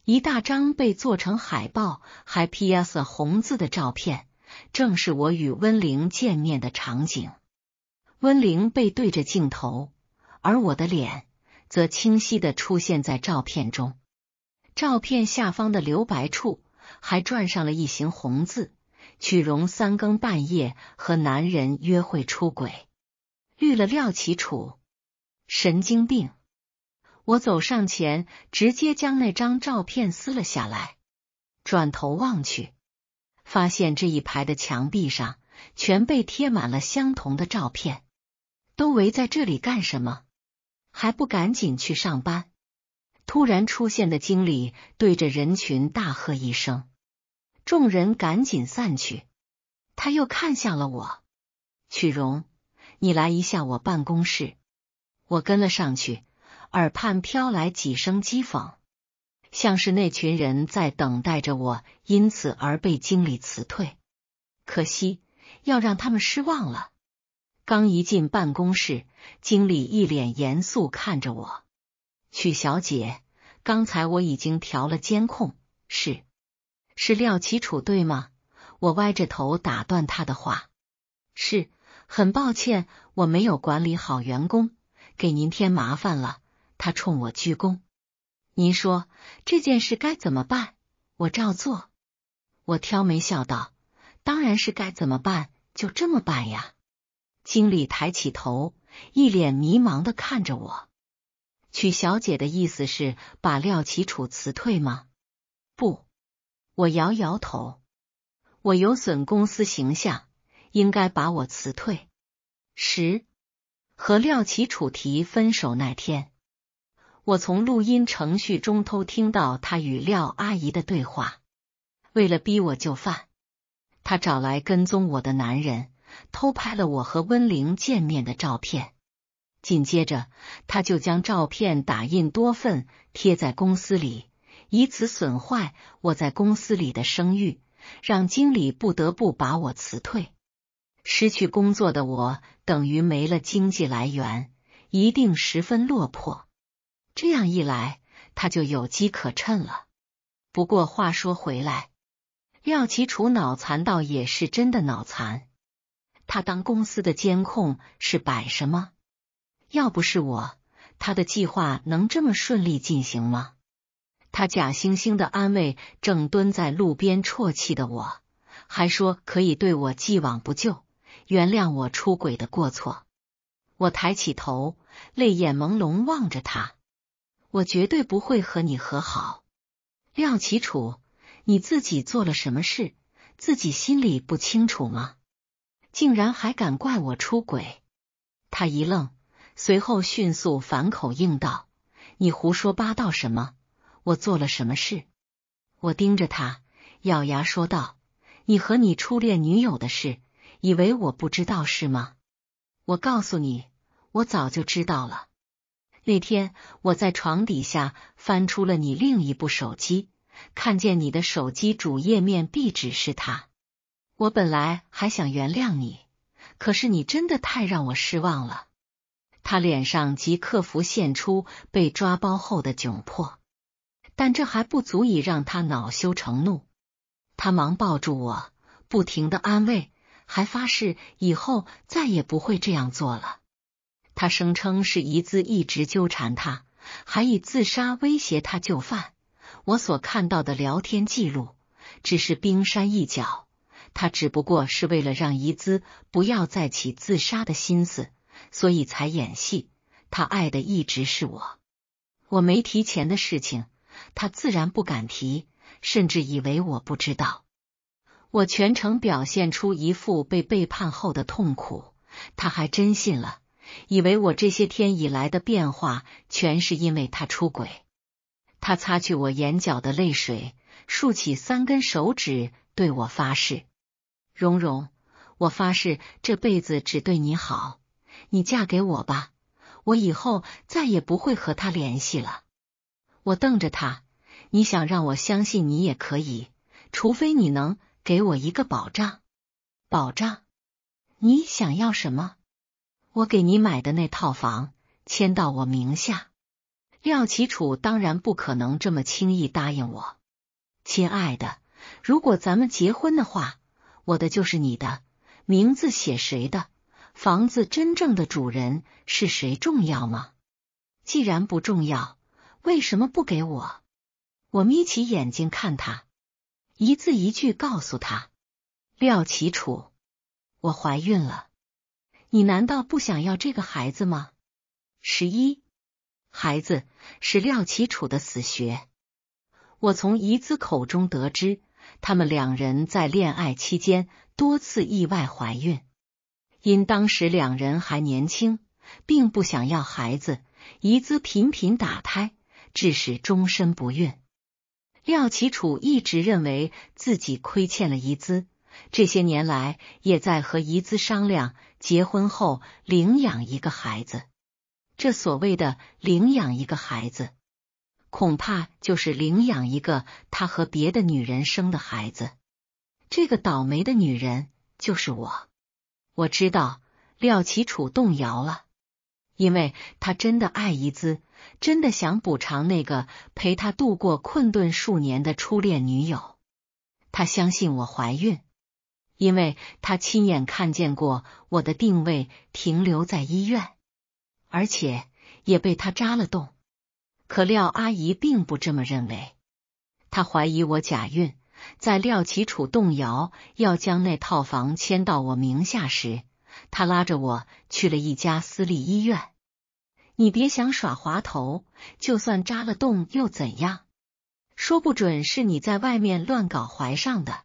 一大张被做成海报还 P S 红字的照片，正是我与温玲见面的场景。温凌背对着镜头，而我的脸则清晰的出现在照片中。照片下方的留白处还转上了一行红字：“曲荣三更半夜和男人约会出轨，绿了廖启楚，神经病！”我走上前，直接将那张照片撕了下来。转头望去，发现这一排的墙壁上全被贴满了相同的照片。都围在这里干什么？还不赶紧去上班！突然出现的经理对着人群大喝一声，众人赶紧散去。他又看向了我，曲荣，你来一下我办公室。我跟了上去，耳畔飘来几声讥讽，像是那群人在等待着我因此而被经理辞退。可惜，要让他们失望了。刚一进办公室，经理一脸严肃看着我：“曲小姐，刚才我已经调了监控，是是廖启楚对吗？”我歪着头打断他的话：“是很抱歉，我没有管理好员工，给您添麻烦了。”他冲我鞠躬：“您说这件事该怎么办？我照做。”我挑眉笑道：“当然是该怎么办，就这么办呀。”经理抬起头，一脸迷茫的看着我。曲小姐的意思是把廖启楚辞退吗？不，我摇摇头。我有损公司形象，应该把我辞退。十和廖启楚提分手那天，我从录音程序中偷听到他与廖阿姨的对话。为了逼我就范，他找来跟踪我的男人。偷拍了我和温玲见面的照片，紧接着他就将照片打印多份贴在公司里，以此损坏我在公司里的声誉，让经理不得不把我辞退。失去工作的我等于没了经济来源，一定十分落魄。这样一来，他就有机可趁了。不过话说回来，廖其楚脑残倒也是真的脑残。他当公司的监控是摆设吗？要不是我，他的计划能这么顺利进行吗？他假惺惺的安慰正蹲在路边啜泣的我，还说可以对我既往不咎，原谅我出轨的过错。我抬起头，泪眼朦胧望着他，我绝对不会和你和好。廖启楚，你自己做了什么事，自己心里不清楚吗？竟然还敢怪我出轨！他一愣，随后迅速反口应道：“你胡说八道什么？我做了什么事？”我盯着他，咬牙说道：“你和你初恋女友的事，以为我不知道是吗？我告诉你，我早就知道了。那天我在床底下翻出了你另一部手机，看见你的手机主页面壁纸是他。”我本来还想原谅你，可是你真的太让我失望了。他脸上即刻浮现出被抓包后的窘迫，但这还不足以让他恼羞成怒。他忙抱住我，不停的安慰，还发誓以后再也不会这样做了。他声称是怡字一直纠缠他，还以自杀威胁他就范。我所看到的聊天记录只是冰山一角。他只不过是为了让怡姿不要再起自杀的心思，所以才演戏。他爱的一直是我，我没提钱的事情，他自然不敢提，甚至以为我不知道。我全程表现出一副被背叛后的痛苦，他还真信了，以为我这些天以来的变化全是因为他出轨。他擦去我眼角的泪水，竖起三根手指对我发誓。蓉蓉，我发誓这辈子只对你好，你嫁给我吧，我以后再也不会和他联系了。我瞪着他，你想让我相信你也可以，除非你能给我一个保障。保障？你想要什么？我给你买的那套房，签到我名下。廖启楚当然不可能这么轻易答应我。亲爱的，如果咱们结婚的话。我的就是你的，名字写谁的，房子真正的主人是谁重要吗？既然不重要，为什么不给我？我眯起眼睛看他，一字一句告诉他：廖启楚，我怀孕了，你难道不想要这个孩子吗？十一，孩子是廖启楚的死穴，我从姨子口中得知。他们两人在恋爱期间多次意外怀孕，因当时两人还年轻，并不想要孩子，怡兹频频打胎，致使终身不孕。廖启楚一直认为自己亏欠了怡兹，这些年来也在和怡兹商量结婚后领养一个孩子。这所谓的领养一个孩子。恐怕就是领养一个他和别的女人生的孩子。这个倒霉的女人就是我。我知道廖启楚动摇了，因为他真的爱伊兹，真的想补偿那个陪他度过困顿数年的初恋女友。他相信我怀孕，因为他亲眼看见过我的定位停留在医院，而且也被他扎了洞。可廖阿姨并不这么认为，她怀疑我假孕。在廖启楚动摇要将那套房迁到我名下时，她拉着我去了一家私立医院。你别想耍滑头，就算扎了洞又怎样？说不准是你在外面乱搞怀上的，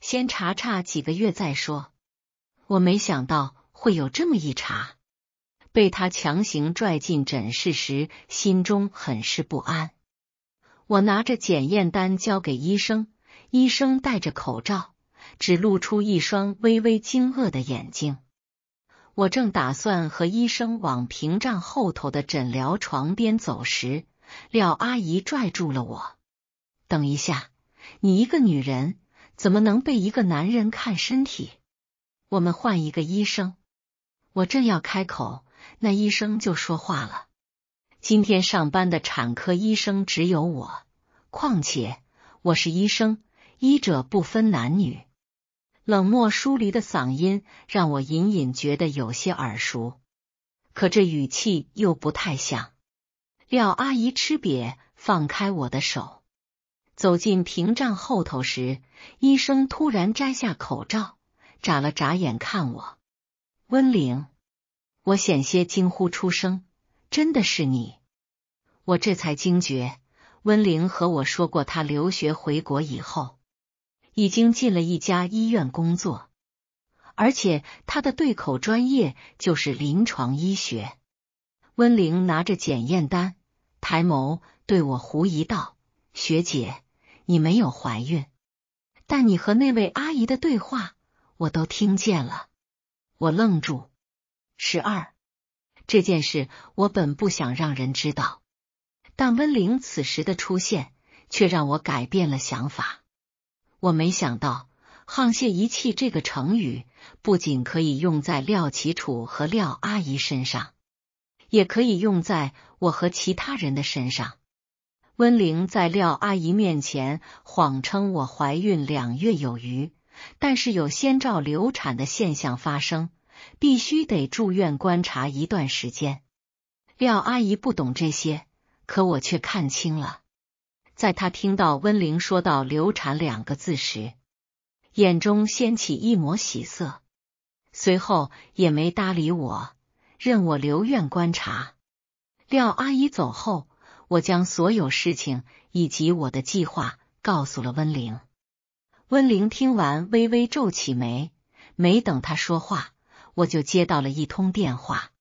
先查查几个月再说。我没想到会有这么一茬。被他强行拽进诊室时，心中很是不安。我拿着检验单交给医生，医生戴着口罩，只露出一双微微惊愕的眼睛。我正打算和医生往屏障后头的诊疗床边走时，廖阿姨拽住了我：“等一下，你一个女人怎么能被一个男人看身体？我们换一个医生。”我正要开口。那医生就说话了：“今天上班的产科医生只有我，况且我是医生，医者不分男女。”冷漠疏离的嗓音让我隐隐觉得有些耳熟，可这语气又不太像。廖阿姨吃瘪，放开我的手，走进屏障后头时，医生突然摘下口罩，眨了眨眼，看我，温岭。我险些惊呼出声，真的是你！我这才惊觉，温玲和我说过，她留学回国以后，已经进了一家医院工作，而且她的对口专业就是临床医学。温玲拿着检验单，抬眸对我狐疑道：“学姐，你没有怀孕，但你和那位阿姨的对话我都听见了。”我愣住。十二，这件事我本不想让人知道，但温凌此时的出现却让我改变了想法。我没想到“沆瀣一气”这个成语不仅可以用在廖启楚和廖阿姨身上，也可以用在我和其他人的身上。温凌在廖阿姨面前谎称我怀孕两月有余，但是有先兆流产的现象发生。必须得住院观察一段时间。廖阿姨不懂这些，可我却看清了。在她听到温玲说到“流产”两个字时，眼中掀起一抹喜色，随后也没搭理我，任我留院观察。廖阿姨走后，我将所有事情以及我的计划告诉了温玲。温玲听完，微微皱起眉，没等她说话。我就接到了一通电话，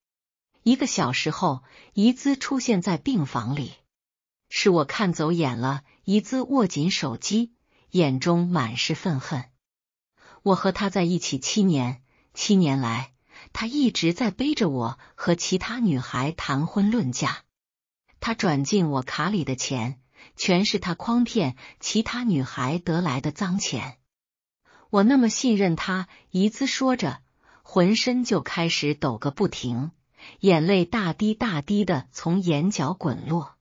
一个小时后，怡姿出现在病房里。是我看走眼了。怡姿握紧手机，眼中满是愤恨。我和他在一起七年，七年来他一直在背着我和其他女孩谈婚论嫁。他转进我卡里的钱，全是他诓骗其他女孩得来的脏钱。我那么信任他，怡姿说着。浑身就开始抖个不停，眼泪大滴大滴的从眼角滚落。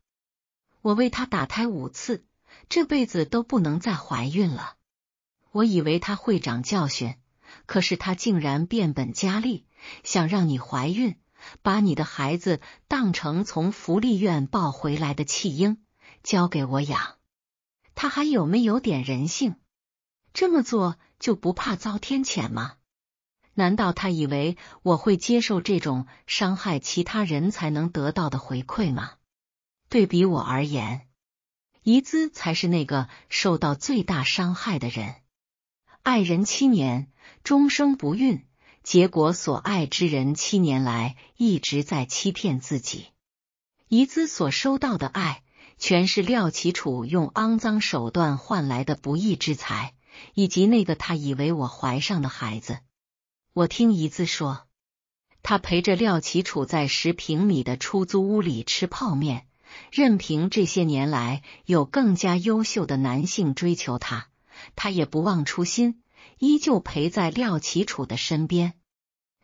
我为他打胎五次，这辈子都不能再怀孕了。我以为他会长教训，可是他竟然变本加厉，想让你怀孕，把你的孩子当成从福利院抱回来的弃婴交给我养。他还有没有点人性？这么做就不怕遭天谴吗？难道他以为我会接受这种伤害其他人才能得到的回馈吗？对比我而言，宜资才是那个受到最大伤害的人。爱人七年，终生不孕，结果所爱之人七年来一直在欺骗自己。宜资所收到的爱，全是廖启楚用肮脏手段换来的不义之财，以及那个他以为我怀上的孩子。我听怡子说，他陪着廖启楚在十平米的出租屋里吃泡面，任凭这些年来有更加优秀的男性追求他，他也不忘初心，依旧陪在廖启楚的身边。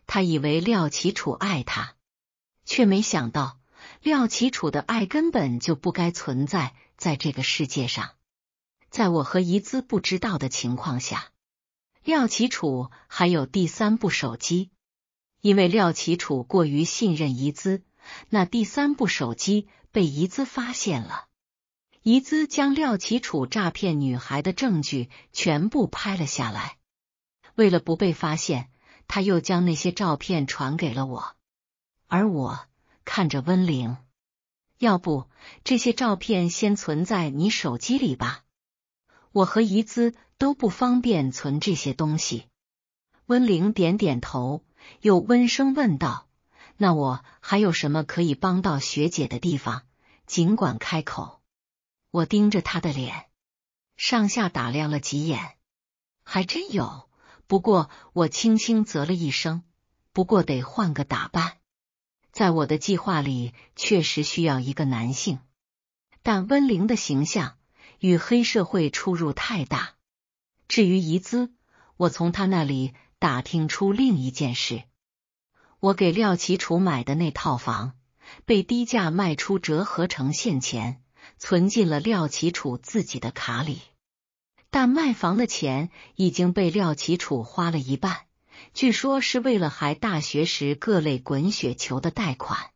他以为廖启楚爱他，却没想到廖启楚的爱根本就不该存在在这个世界上。在我和怡子不知道的情况下。廖启楚还有第三部手机，因为廖启楚过于信任怡姿，那第三部手机被怡姿发现了。怡姿将廖启楚诈骗女孩的证据全部拍了下来，为了不被发现，他又将那些照片传给了我。而我看着温玲。要不这些照片先存在你手机里吧。我和怡姿。都不方便存这些东西。温玲点点头，又温声问道：“那我还有什么可以帮到学姐的地方？尽管开口。”我盯着她的脸，上下打量了几眼，还真有。不过我轻轻啧了一声：“不过得换个打扮。”在我的计划里，确实需要一个男性，但温玲的形象与黑社会出入太大。至于遗资，我从他那里打听出另一件事：我给廖启楚买的那套房被低价卖出，折合成现钱存进了廖启楚自己的卡里。但卖房的钱已经被廖启楚花了一半，据说是为了还大学时各类滚雪球的贷款。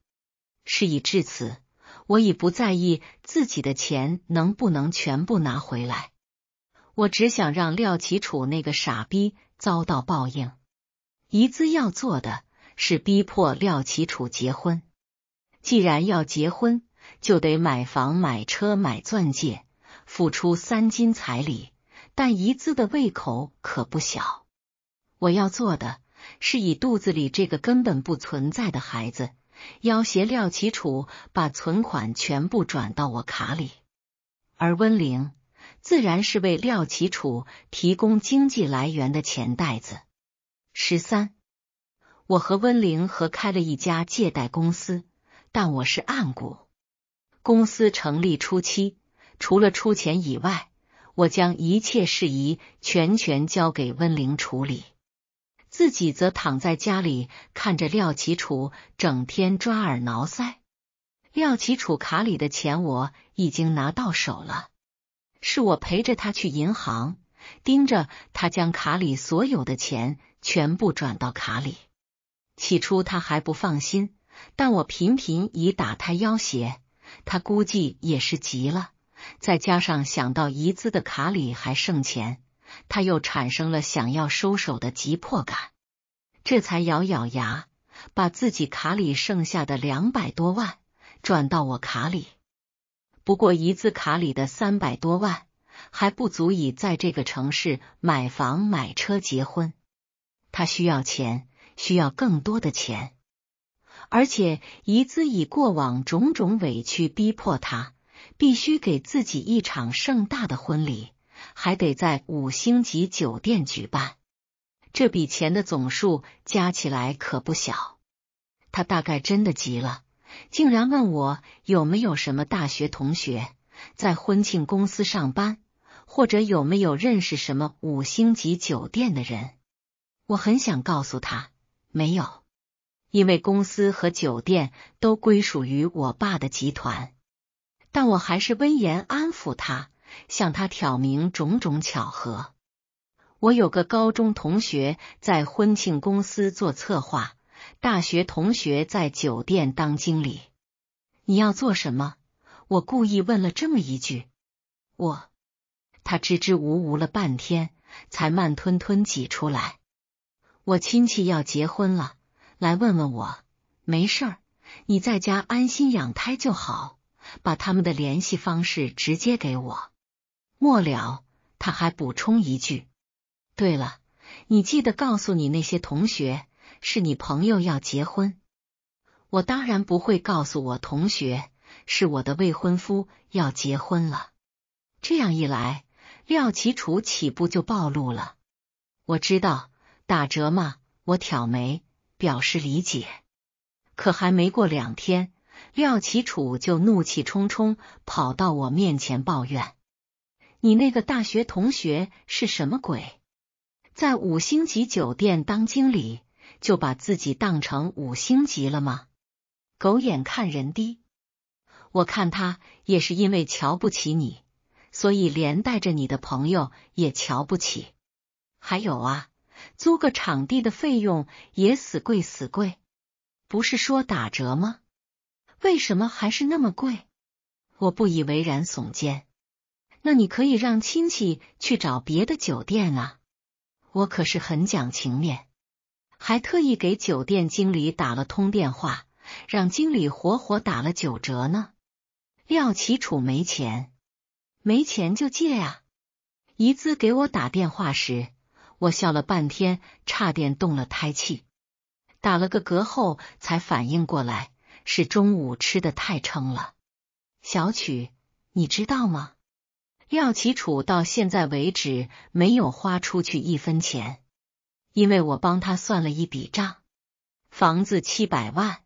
事已至此，我已不在意自己的钱能不能全部拿回来。我只想让廖启楚那个傻逼遭到报应。怡姿要做的是逼迫廖启楚结婚，既然要结婚，就得买房、买车、买钻戒，付出三金彩礼。但怡姿的胃口可不小，我要做的是以肚子里这个根本不存在的孩子要挟廖启楚，把存款全部转到我卡里。而温玲。自然是为廖启楚提供经济来源的钱袋子。十三，我和温玲合开了一家借贷公司，但我是暗股。公司成立初期，除了出钱以外，我将一切事宜全权交给温玲处理，自己则躺在家里看着廖启楚整天抓耳挠腮。廖启楚卡里的钱我已经拿到手了。是我陪着他去银行，盯着他将卡里所有的钱全部转到卡里。起初他还不放心，但我频频以打胎要挟，他估计也是急了。再加上想到遗资的卡里还剩钱，他又产生了想要收手的急迫感，这才咬咬牙，把自己卡里剩下的两百多万转到我卡里。不过，遗资卡里的三百多万还不足以在这个城市买房、买车、结婚。他需要钱，需要更多的钱。而且，遗资以过往种种委屈逼迫他，必须给自己一场盛大的婚礼，还得在五星级酒店举办。这笔钱的总数加起来可不小。他大概真的急了。竟然问我有没有什么大学同学在婚庆公司上班，或者有没有认识什么五星级酒店的人？我很想告诉他没有，因为公司和酒店都归属于我爸的集团。但我还是温言安抚他，向他挑明种种巧合。我有个高中同学在婚庆公司做策划。大学同学在酒店当经理，你要做什么？我故意问了这么一句。我他支支吾吾了半天，才慢吞吞挤出来：“我亲戚要结婚了，来问问我。”没事儿，你在家安心养胎就好，把他们的联系方式直接给我。末了，他还补充一句：“对了，你记得告诉你那些同学。”是你朋友要结婚，我当然不会告诉我同学是我的未婚夫要结婚了。这样一来，廖启楚岂不就暴露了？我知道打折嘛，我挑眉表示理解。可还没过两天，廖启楚就怒气冲冲跑到我面前抱怨：“你那个大学同学是什么鬼，在五星级酒店当经理？”就把自己当成五星级了吗？狗眼看人低，我看他也是因为瞧不起你，所以连带着你的朋友也瞧不起。还有啊，租个场地的费用也死贵死贵，不是说打折吗？为什么还是那么贵？我不以为然，耸肩。那你可以让亲戚去找别的酒店啊，我可是很讲情面。还特意给酒店经理打了通电话，让经理活活打了九折呢。廖启楚没钱，没钱就借呀。一姿给我打电话时，我笑了半天，差点动了胎气，打了个嗝后才反应过来是中午吃的太撑了。小曲，你知道吗？廖启楚到现在为止没有花出去一分钱。因为我帮他算了一笔账，房子七百万，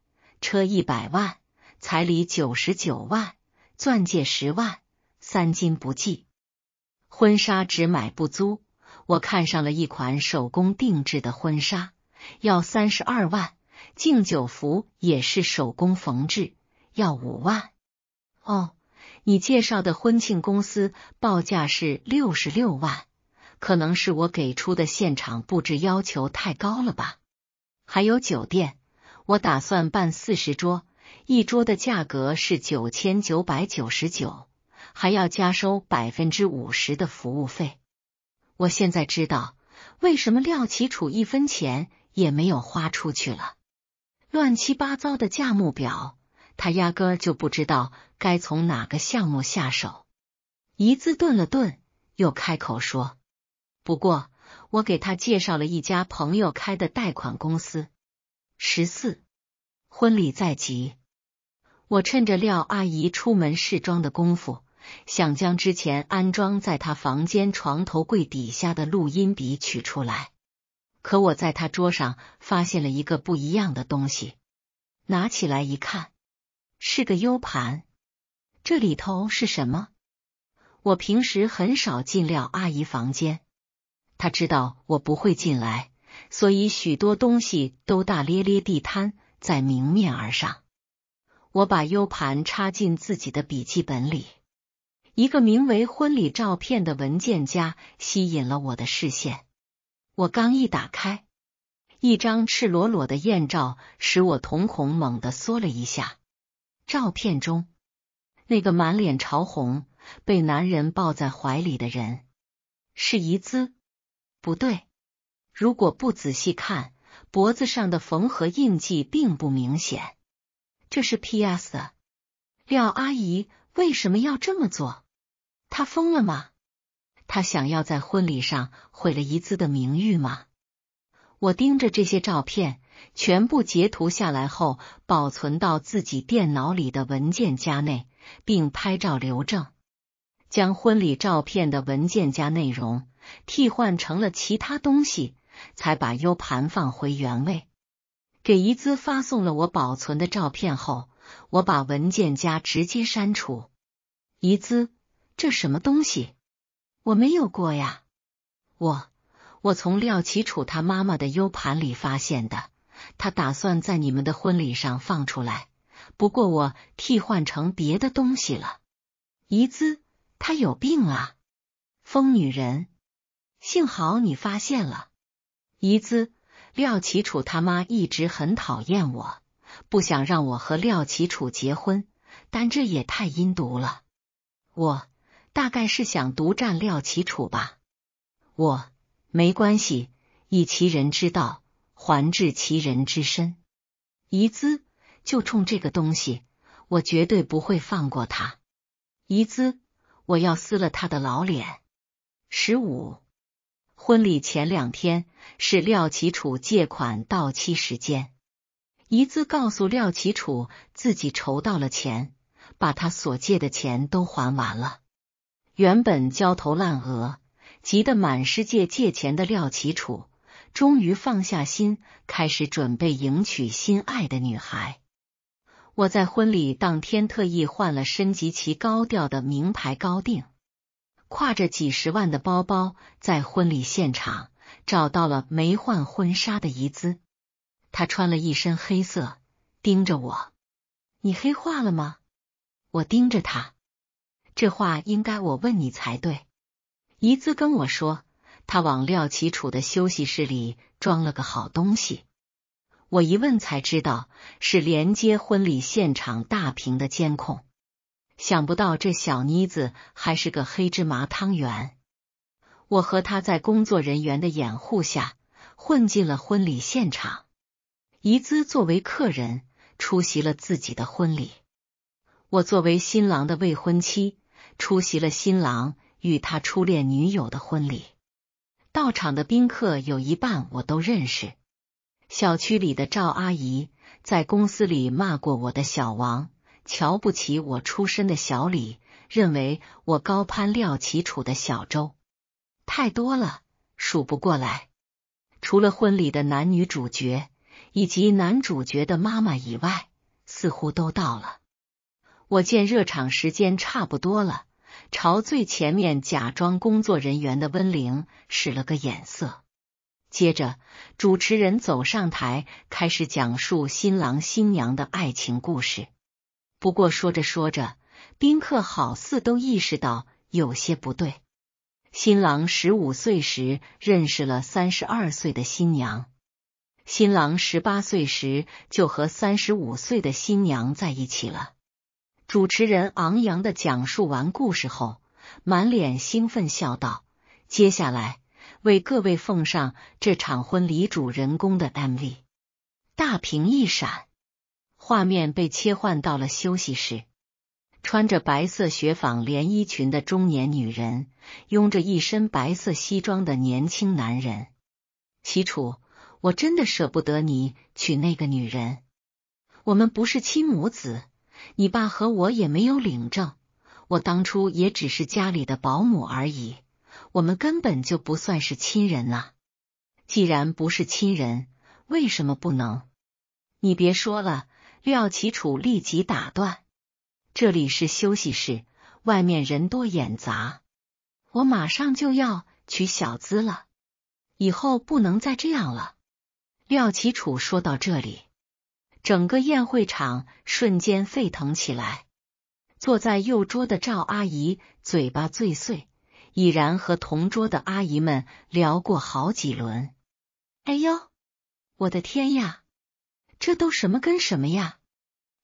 车一百万，彩礼九十九万，钻戒十万，三金不计，婚纱只买不租，我看上了一款手工定制的婚纱，要三十二万，敬酒服也是手工缝制，要五万。哦，你介绍的婚庆公司报价是六十六万。可能是我给出的现场布置要求太高了吧？还有酒店，我打算办四十桌，一桌的价格是九千九百九十九，还要加收百分之五十的服务费。我现在知道为什么廖启楚一分钱也没有花出去了。乱七八糟的价目表，他压根就不知道该从哪个项目下手。一字顿了顿，又开口说。不过，我给他介绍了一家朋友开的贷款公司。十四，婚礼在即，我趁着廖阿姨出门试妆的功夫，想将之前安装在她房间床头柜底下的录音笔取出来。可我在她桌上发现了一个不一样的东西，拿起来一看，是个 U 盘。这里头是什么？我平时很少进廖阿姨房间。他知道我不会进来，所以许多东西都大咧咧地摊在明面而上。我把 U 盘插进自己的笔记本里，一个名为“婚礼照片”的文件夹吸引了我的视线。我刚一打开，一张赤裸裸的艳照使我瞳孔猛地缩了一下。照片中那个满脸潮红、被男人抱在怀里的人是怡姿。不对，如果不仔细看，脖子上的缝合印记并不明显。这是 P S 的。廖阿姨为什么要这么做？她疯了吗？她想要在婚礼上毁了一姿的名誉吗？我盯着这些照片，全部截图下来后保存到自己电脑里的文件夹内，并拍照留证，将婚礼照片的文件夹内容。替换成了其他东西，才把 U 盘放回原位。给怡姿发送了我保存的照片后，我把文件夹直接删除。怡姿，这什么东西？我没有过呀！我我从廖启楚他妈妈的 U 盘里发现的。他打算在你们的婚礼上放出来，不过我替换成别的东西了。怡姿，他有病啊！疯女人！幸好你发现了，怡姿。廖启楚他妈一直很讨厌我，不想让我和廖启楚结婚，但这也太阴毒了。我大概是想独占廖启楚吧。我没关系，以其人之道还治其人之身。怡姿，就冲这个东西，我绝对不会放过他。怡姿，我要撕了他的老脸。十五。婚礼前两天是廖启楚借款到期时间，一子告诉廖启楚自己筹到了钱，把他所借的钱都还完了。原本焦头烂额、急得满世界借钱的廖启楚，终于放下心，开始准备迎娶心爱的女孩。我在婚礼当天特意换了身极其高调的名牌高定。挎着几十万的包包，在婚礼现场找到了没换婚纱的怡姿。他穿了一身黑色，盯着我：“你黑化了吗？”我盯着他，这话应该我问你才对。怡姿跟我说，他往廖启楚的休息室里装了个好东西。我一问才知道，是连接婚礼现场大屏的监控。想不到这小妮子还是个黑芝麻汤圆。我和她在工作人员的掩护下混进了婚礼现场。怡姿作为客人出席了自己的婚礼，我作为新郎的未婚妻出席了新郎与他初恋女友的婚礼。到场的宾客有一半我都认识，小区里的赵阿姨，在公司里骂过我的小王。瞧不起我出身的小李，认为我高攀廖启楚的小周，太多了，数不过来。除了婚礼的男女主角以及男主角的妈妈以外，似乎都到了。我见热场时间差不多了，朝最前面假装工作人员的温玲使了个眼色，接着主持人走上台，开始讲述新郎新娘的爱情故事。不过说着说着，宾客好似都意识到有些不对。新郎十五岁时认识了三十二岁的新娘，新郎十八岁时就和三十五岁的新娘在一起了。主持人昂扬的讲述完故事后，满脸兴奋笑道：“接下来为各位奉上这场婚礼主人公的 MV。”大屏一闪。画面被切换到了休息室，穿着白色雪纺连衣裙的中年女人拥着一身白色西装的年轻男人。齐楚，我真的舍不得你娶那个女人。我们不是亲母子，你爸和我也没有领证，我当初也只是家里的保姆而已，我们根本就不算是亲人呐。既然不是亲人，为什么不能？你别说了。廖启楚立即打断：“这里是休息室，外面人多眼杂，我马上就要娶小资了，以后不能再这样了。”廖启楚说到这里，整个宴会场瞬间沸腾起来。坐在右桌的赵阿姨嘴巴最碎，已然和同桌的阿姨们聊过好几轮。“哎呦，我的天呀！”这都什么跟什么呀！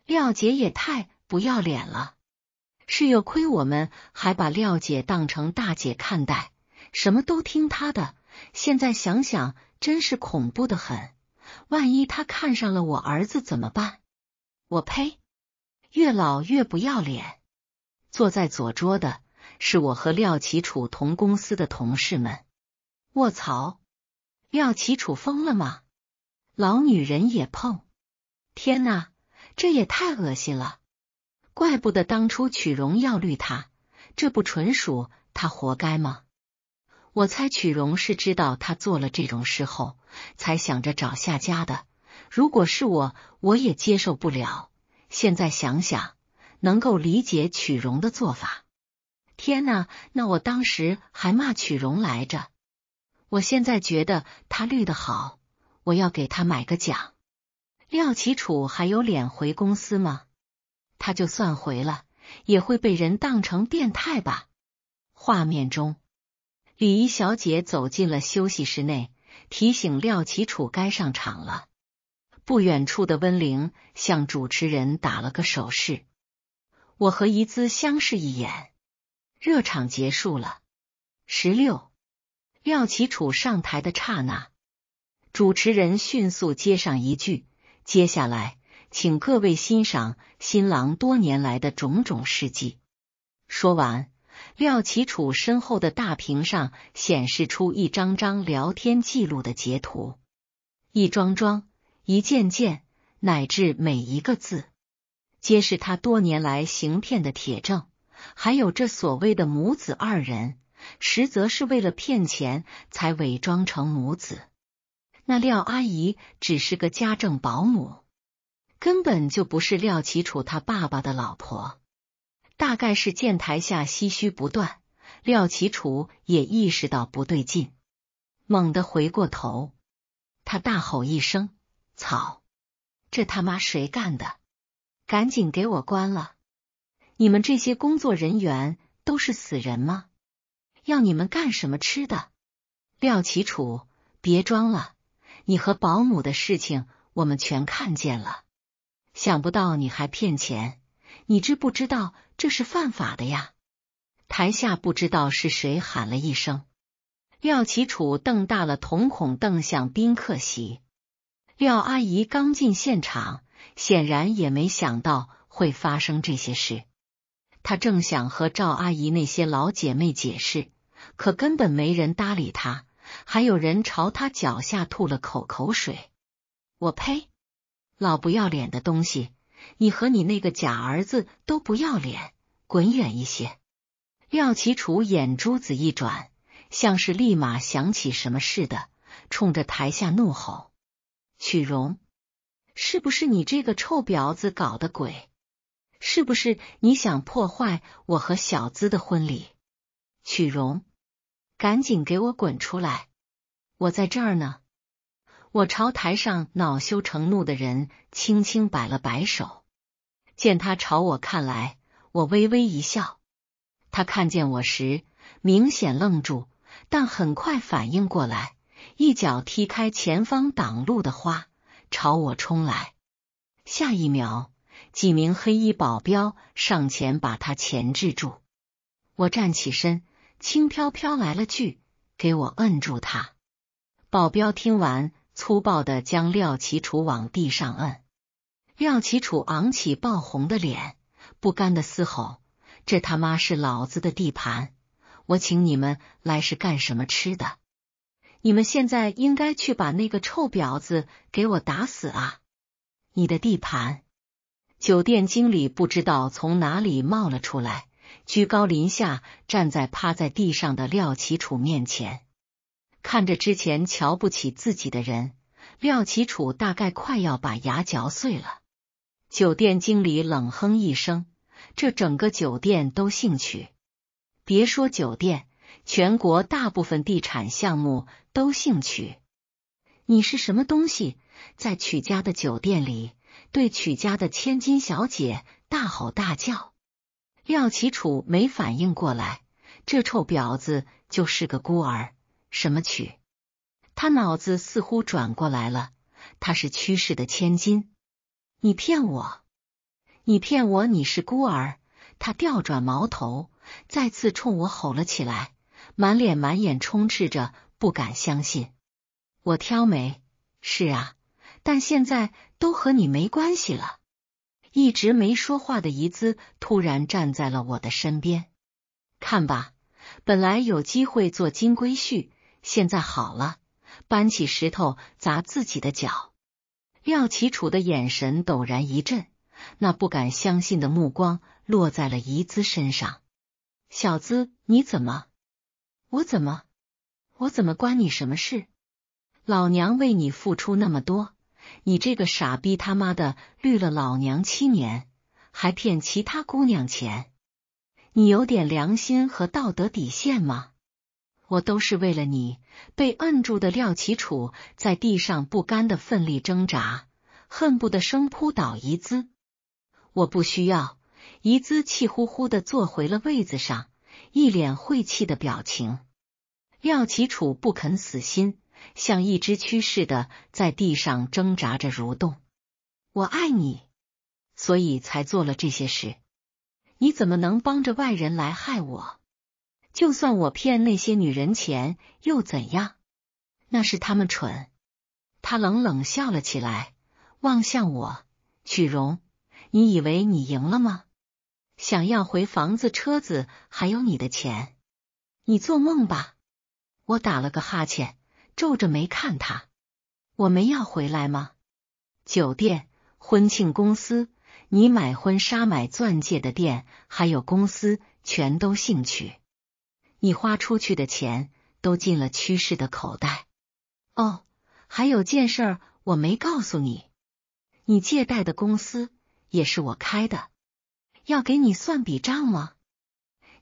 廖姐也太不要脸了。是又亏我们还把廖姐当成大姐看待，什么都听她的。现在想想真是恐怖的很。万一她看上了我儿子怎么办？我呸！越老越不要脸。坐在左桌的是我和廖启楚同公司的同事们。卧槽！廖启楚疯了吗？老女人也碰！天哪，这也太恶心了！怪不得当初曲荣要绿他，这不纯属他活该吗？我猜曲荣是知道他做了这种事后，才想着找下家的。如果是我，我也接受不了。现在想想，能够理解曲荣的做法。天哪，那我当时还骂曲荣来着，我现在觉得他绿的好，我要给他买个奖。廖启楚还有脸回公司吗？他就算回了，也会被人当成变态吧。画面中，礼仪小姐走进了休息室内，提醒廖启楚该上场了。不远处的温凌向主持人打了个手势。我和怡姿相视一眼。热场结束了。十六，廖启楚上台的刹那，主持人迅速接上一句。接下来，请各位欣赏新郎多年来的种种事迹。说完，廖启楚身后的大屏上显示出一张张聊天记录的截图，一桩桩、一件件，乃至每一个字，皆是他多年来行骗的铁证。还有这所谓的母子二人，实则是为了骗钱才伪装成母子。那廖阿姨只是个家政保姆，根本就不是廖启楚他爸爸的老婆。大概是见台下唏嘘不断，廖启楚也意识到不对劲，猛地回过头，他大吼一声：“草！这他妈谁干的？赶紧给我关了！你们这些工作人员都是死人吗？要你们干什么吃的？”廖启楚，别装了。你和保姆的事情，我们全看见了。想不到你还骗钱，你知不知道这是犯法的呀？台下不知道是谁喊了一声，廖启楚瞪大了瞳孔瞪向宾客席。廖阿姨刚进现场，显然也没想到会发生这些事。她正想和赵阿姨那些老姐妹解释，可根本没人搭理她。还有人朝他脚下吐了口口水，我呸！老不要脸的东西，你和你那个假儿子都不要脸，滚远一些！廖其楚眼珠子一转，像是立马想起什么似的，冲着台下怒吼：“曲荣，是不是你这个臭婊子搞的鬼？是不是你想破坏我和小资的婚礼？”曲荣。赶紧给我滚出来！我在这儿呢。我朝台上恼羞成怒的人轻轻摆了摆手。见他朝我看来，我微微一笑。他看见我时，明显愣住，但很快反应过来，一脚踢开前方挡路的花，朝我冲来。下一秒，几名黑衣保镖上前把他钳制住。我站起身。轻飘飘来了句：“给我摁住他！”保镖听完，粗暴的将廖启楚往地上摁。廖启楚昂起爆红的脸，不甘的嘶吼：“这他妈是老子的地盘！我请你们来是干什么吃的？你们现在应该去把那个臭婊子给我打死啊！”你的地盘？酒店经理不知道从哪里冒了出来。居高临下站在趴在地上的廖启楚面前，看着之前瞧不起自己的人，廖启楚大概快要把牙嚼碎了。酒店经理冷哼一声：“这整个酒店都姓曲，别说酒店，全国大部分地产项目都姓曲。你是什么东西，在曲家的酒店里对曲家的千金小姐大吼大叫？”廖启楚没反应过来，这臭婊子就是个孤儿，什么娶？他脑子似乎转过来了，她是屈氏的千金，你骗我，你骗我，你是孤儿？他调转矛头，再次冲我吼了起来，满脸满眼充斥着不敢相信。我挑眉，是啊，但现在都和你没关系了。一直没说话的怡姿突然站在了我的身边，看吧，本来有机会做金龟婿，现在好了，搬起石头砸自己的脚。廖启楚的眼神陡然一震，那不敢相信的目光落在了怡姿身上。小子，你怎么？我怎么？我怎么关你什么事？老娘为你付出那么多。你这个傻逼，他妈的绿了老娘七年，还骗其他姑娘钱，你有点良心和道德底线吗？我都是为了你。被摁住的廖启楚在地上不甘的奋力挣扎，恨不得生扑倒怡姿。我不需要。怡姿气呼呼的坐回了位子上，一脸晦气的表情。廖启楚不肯死心。像一只蛆似的在地上挣扎着蠕动。我爱你，所以才做了这些事。你怎么能帮着外人来害我？就算我骗那些女人钱又怎样？那是他们蠢。他冷冷笑了起来，望向我，许荣，你以为你赢了吗？想要回房子、车子还有你的钱？你做梦吧！我打了个哈欠。皱着眉看他，我没要回来吗？酒店、婚庆公司、你买婚纱、买钻戒的店，还有公司，全都兴趣。你花出去的钱都进了趋势的口袋。哦，还有件事我没告诉你，你借贷的公司也是我开的，要给你算笔账吗？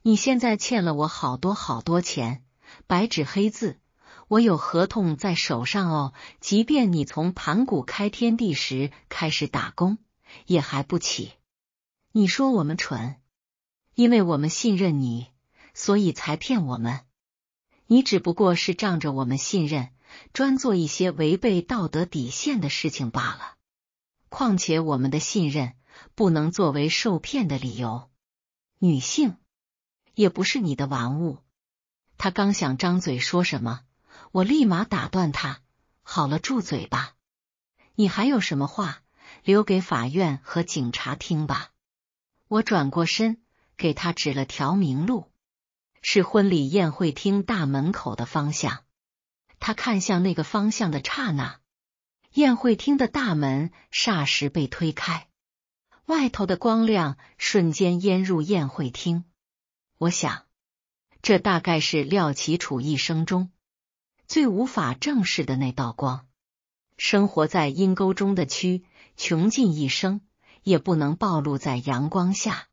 你现在欠了我好多好多钱，白纸黑字。我有合同在手上哦，即便你从盘古开天地时开始打工，也还不起。你说我们蠢？因为我们信任你，所以才骗我们。你只不过是仗着我们信任，专做一些违背道德底线的事情罢了。况且我们的信任不能作为受骗的理由。女性也不是你的玩物。他刚想张嘴说什么。我立马打断他：“好了，住嘴吧！你还有什么话，留给法院和警察听吧。”我转过身，给他指了条明路，是婚礼宴会厅大门口的方向。他看向那个方向的刹那，宴会厅的大门霎时被推开，外头的光亮瞬间淹入宴会厅。我想，这大概是廖启楚一生中。最无法正视的那道光，生活在阴沟中的蛆，穷尽一生也不能暴露在阳光下。